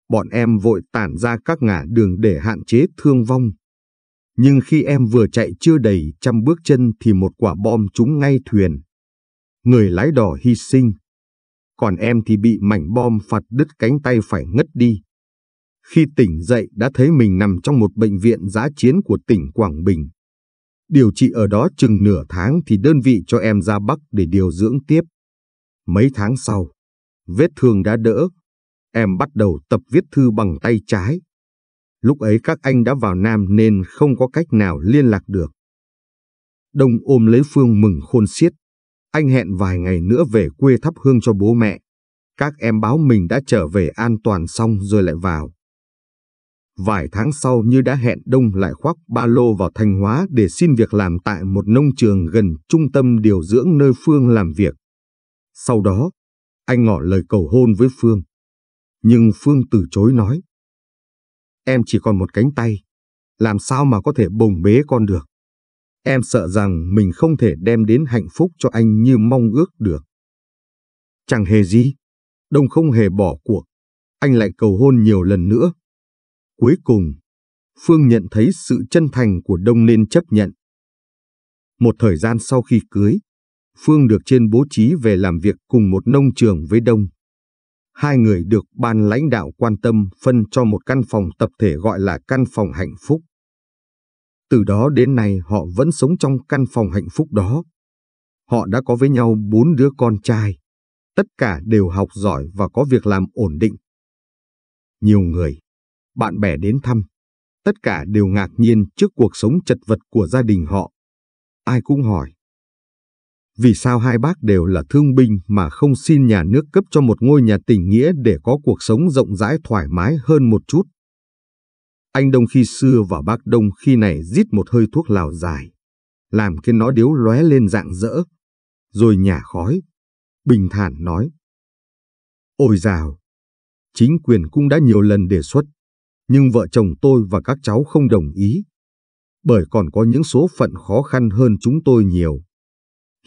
bọn em vội tản ra các ngã đường để hạn chế thương vong. Nhưng khi em vừa chạy chưa đầy trăm bước chân thì một quả bom trúng ngay thuyền. Người lái đỏ hy sinh. Còn em thì bị mảnh bom phạt đứt cánh tay phải ngất đi. Khi tỉnh dậy đã thấy mình nằm trong một bệnh viện giã chiến của tỉnh Quảng Bình. Điều trị ở đó chừng nửa tháng thì đơn vị cho em ra Bắc để điều dưỡng tiếp. Mấy tháng sau, vết thương đã đỡ. Em bắt đầu tập viết thư bằng tay trái. Lúc ấy các anh đã vào Nam nên không có cách nào liên lạc được. Đông ôm lấy Phương mừng khôn xiết. Anh hẹn vài ngày nữa về quê thắp hương cho bố mẹ. Các em báo mình đã trở về an toàn xong rồi lại vào. Vài tháng sau như đã hẹn Đông lại khoác ba lô vào Thanh Hóa để xin việc làm tại một nông trường gần trung tâm điều dưỡng nơi Phương làm việc. Sau đó, anh ngỏ lời cầu hôn với Phương. Nhưng Phương từ chối nói. Em chỉ còn một cánh tay, làm sao mà có thể bồng bế con được. Em sợ rằng mình không thể đem đến hạnh phúc cho anh như mong ước được. Chẳng hề gì, Đông không hề bỏ cuộc, anh lại cầu hôn nhiều lần nữa Cuối cùng, Phương nhận thấy sự chân thành của Đông nên chấp nhận. Một thời gian sau khi cưới, Phương được trên bố trí về làm việc cùng một nông trường với Đông. Hai người được ban lãnh đạo quan tâm phân cho một căn phòng tập thể gọi là căn phòng hạnh phúc. Từ đó đến nay họ vẫn sống trong căn phòng hạnh phúc đó. Họ đã có với nhau bốn đứa con trai. Tất cả đều học giỏi và có việc làm ổn định. Nhiều người, bạn bè đến thăm. Tất cả đều ngạc nhiên trước cuộc sống chật vật của gia đình họ. Ai cũng hỏi. Vì sao hai bác đều là thương binh mà không xin nhà nước cấp cho một ngôi nhà tình nghĩa để có cuộc sống rộng rãi thoải mái hơn một chút? Anh Đông khi xưa và bác Đông khi này rít một hơi thuốc lào dài, làm cái nó điếu lóe lên dạng dỡ, rồi nhả khói. Bình thản nói. Ôi dào, chính quyền cũng đã nhiều lần đề xuất nhưng vợ chồng tôi và các cháu không đồng ý, bởi còn có những số phận khó khăn hơn chúng tôi nhiều.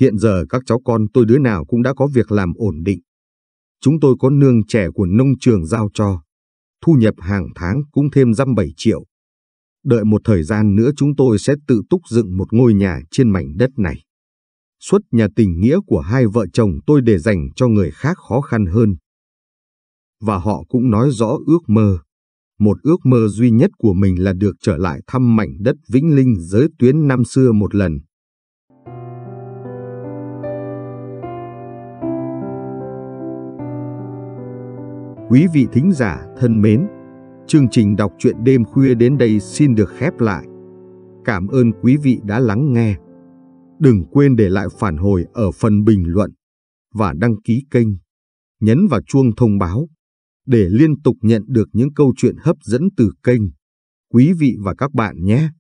Hiện giờ các cháu con tôi đứa nào cũng đã có việc làm ổn định. Chúng tôi có nương trẻ của nông trường giao cho. Thu nhập hàng tháng cũng thêm răm bảy triệu. Đợi một thời gian nữa chúng tôi sẽ tự túc dựng một ngôi nhà trên mảnh đất này. Suất nhà tình nghĩa của hai vợ chồng tôi để dành cho người khác khó khăn hơn. Và họ cũng nói rõ ước mơ một ước mơ duy nhất của mình là được trở lại thăm mảnh đất Vĩnh Linh giới tuyến năm xưa một lần. Quý vị thính giả thân mến, chương trình đọc truyện đêm khuya đến đây xin được khép lại. Cảm ơn quý vị đã lắng nghe. Đừng quên để lại phản hồi ở phần bình luận và đăng ký kênh. Nhấn vào chuông thông báo để liên tục nhận được những câu chuyện hấp dẫn từ kênh. Quý vị và các bạn nhé!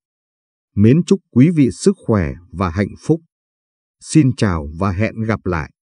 Mến chúc quý vị sức khỏe và hạnh phúc. Xin chào và hẹn gặp lại!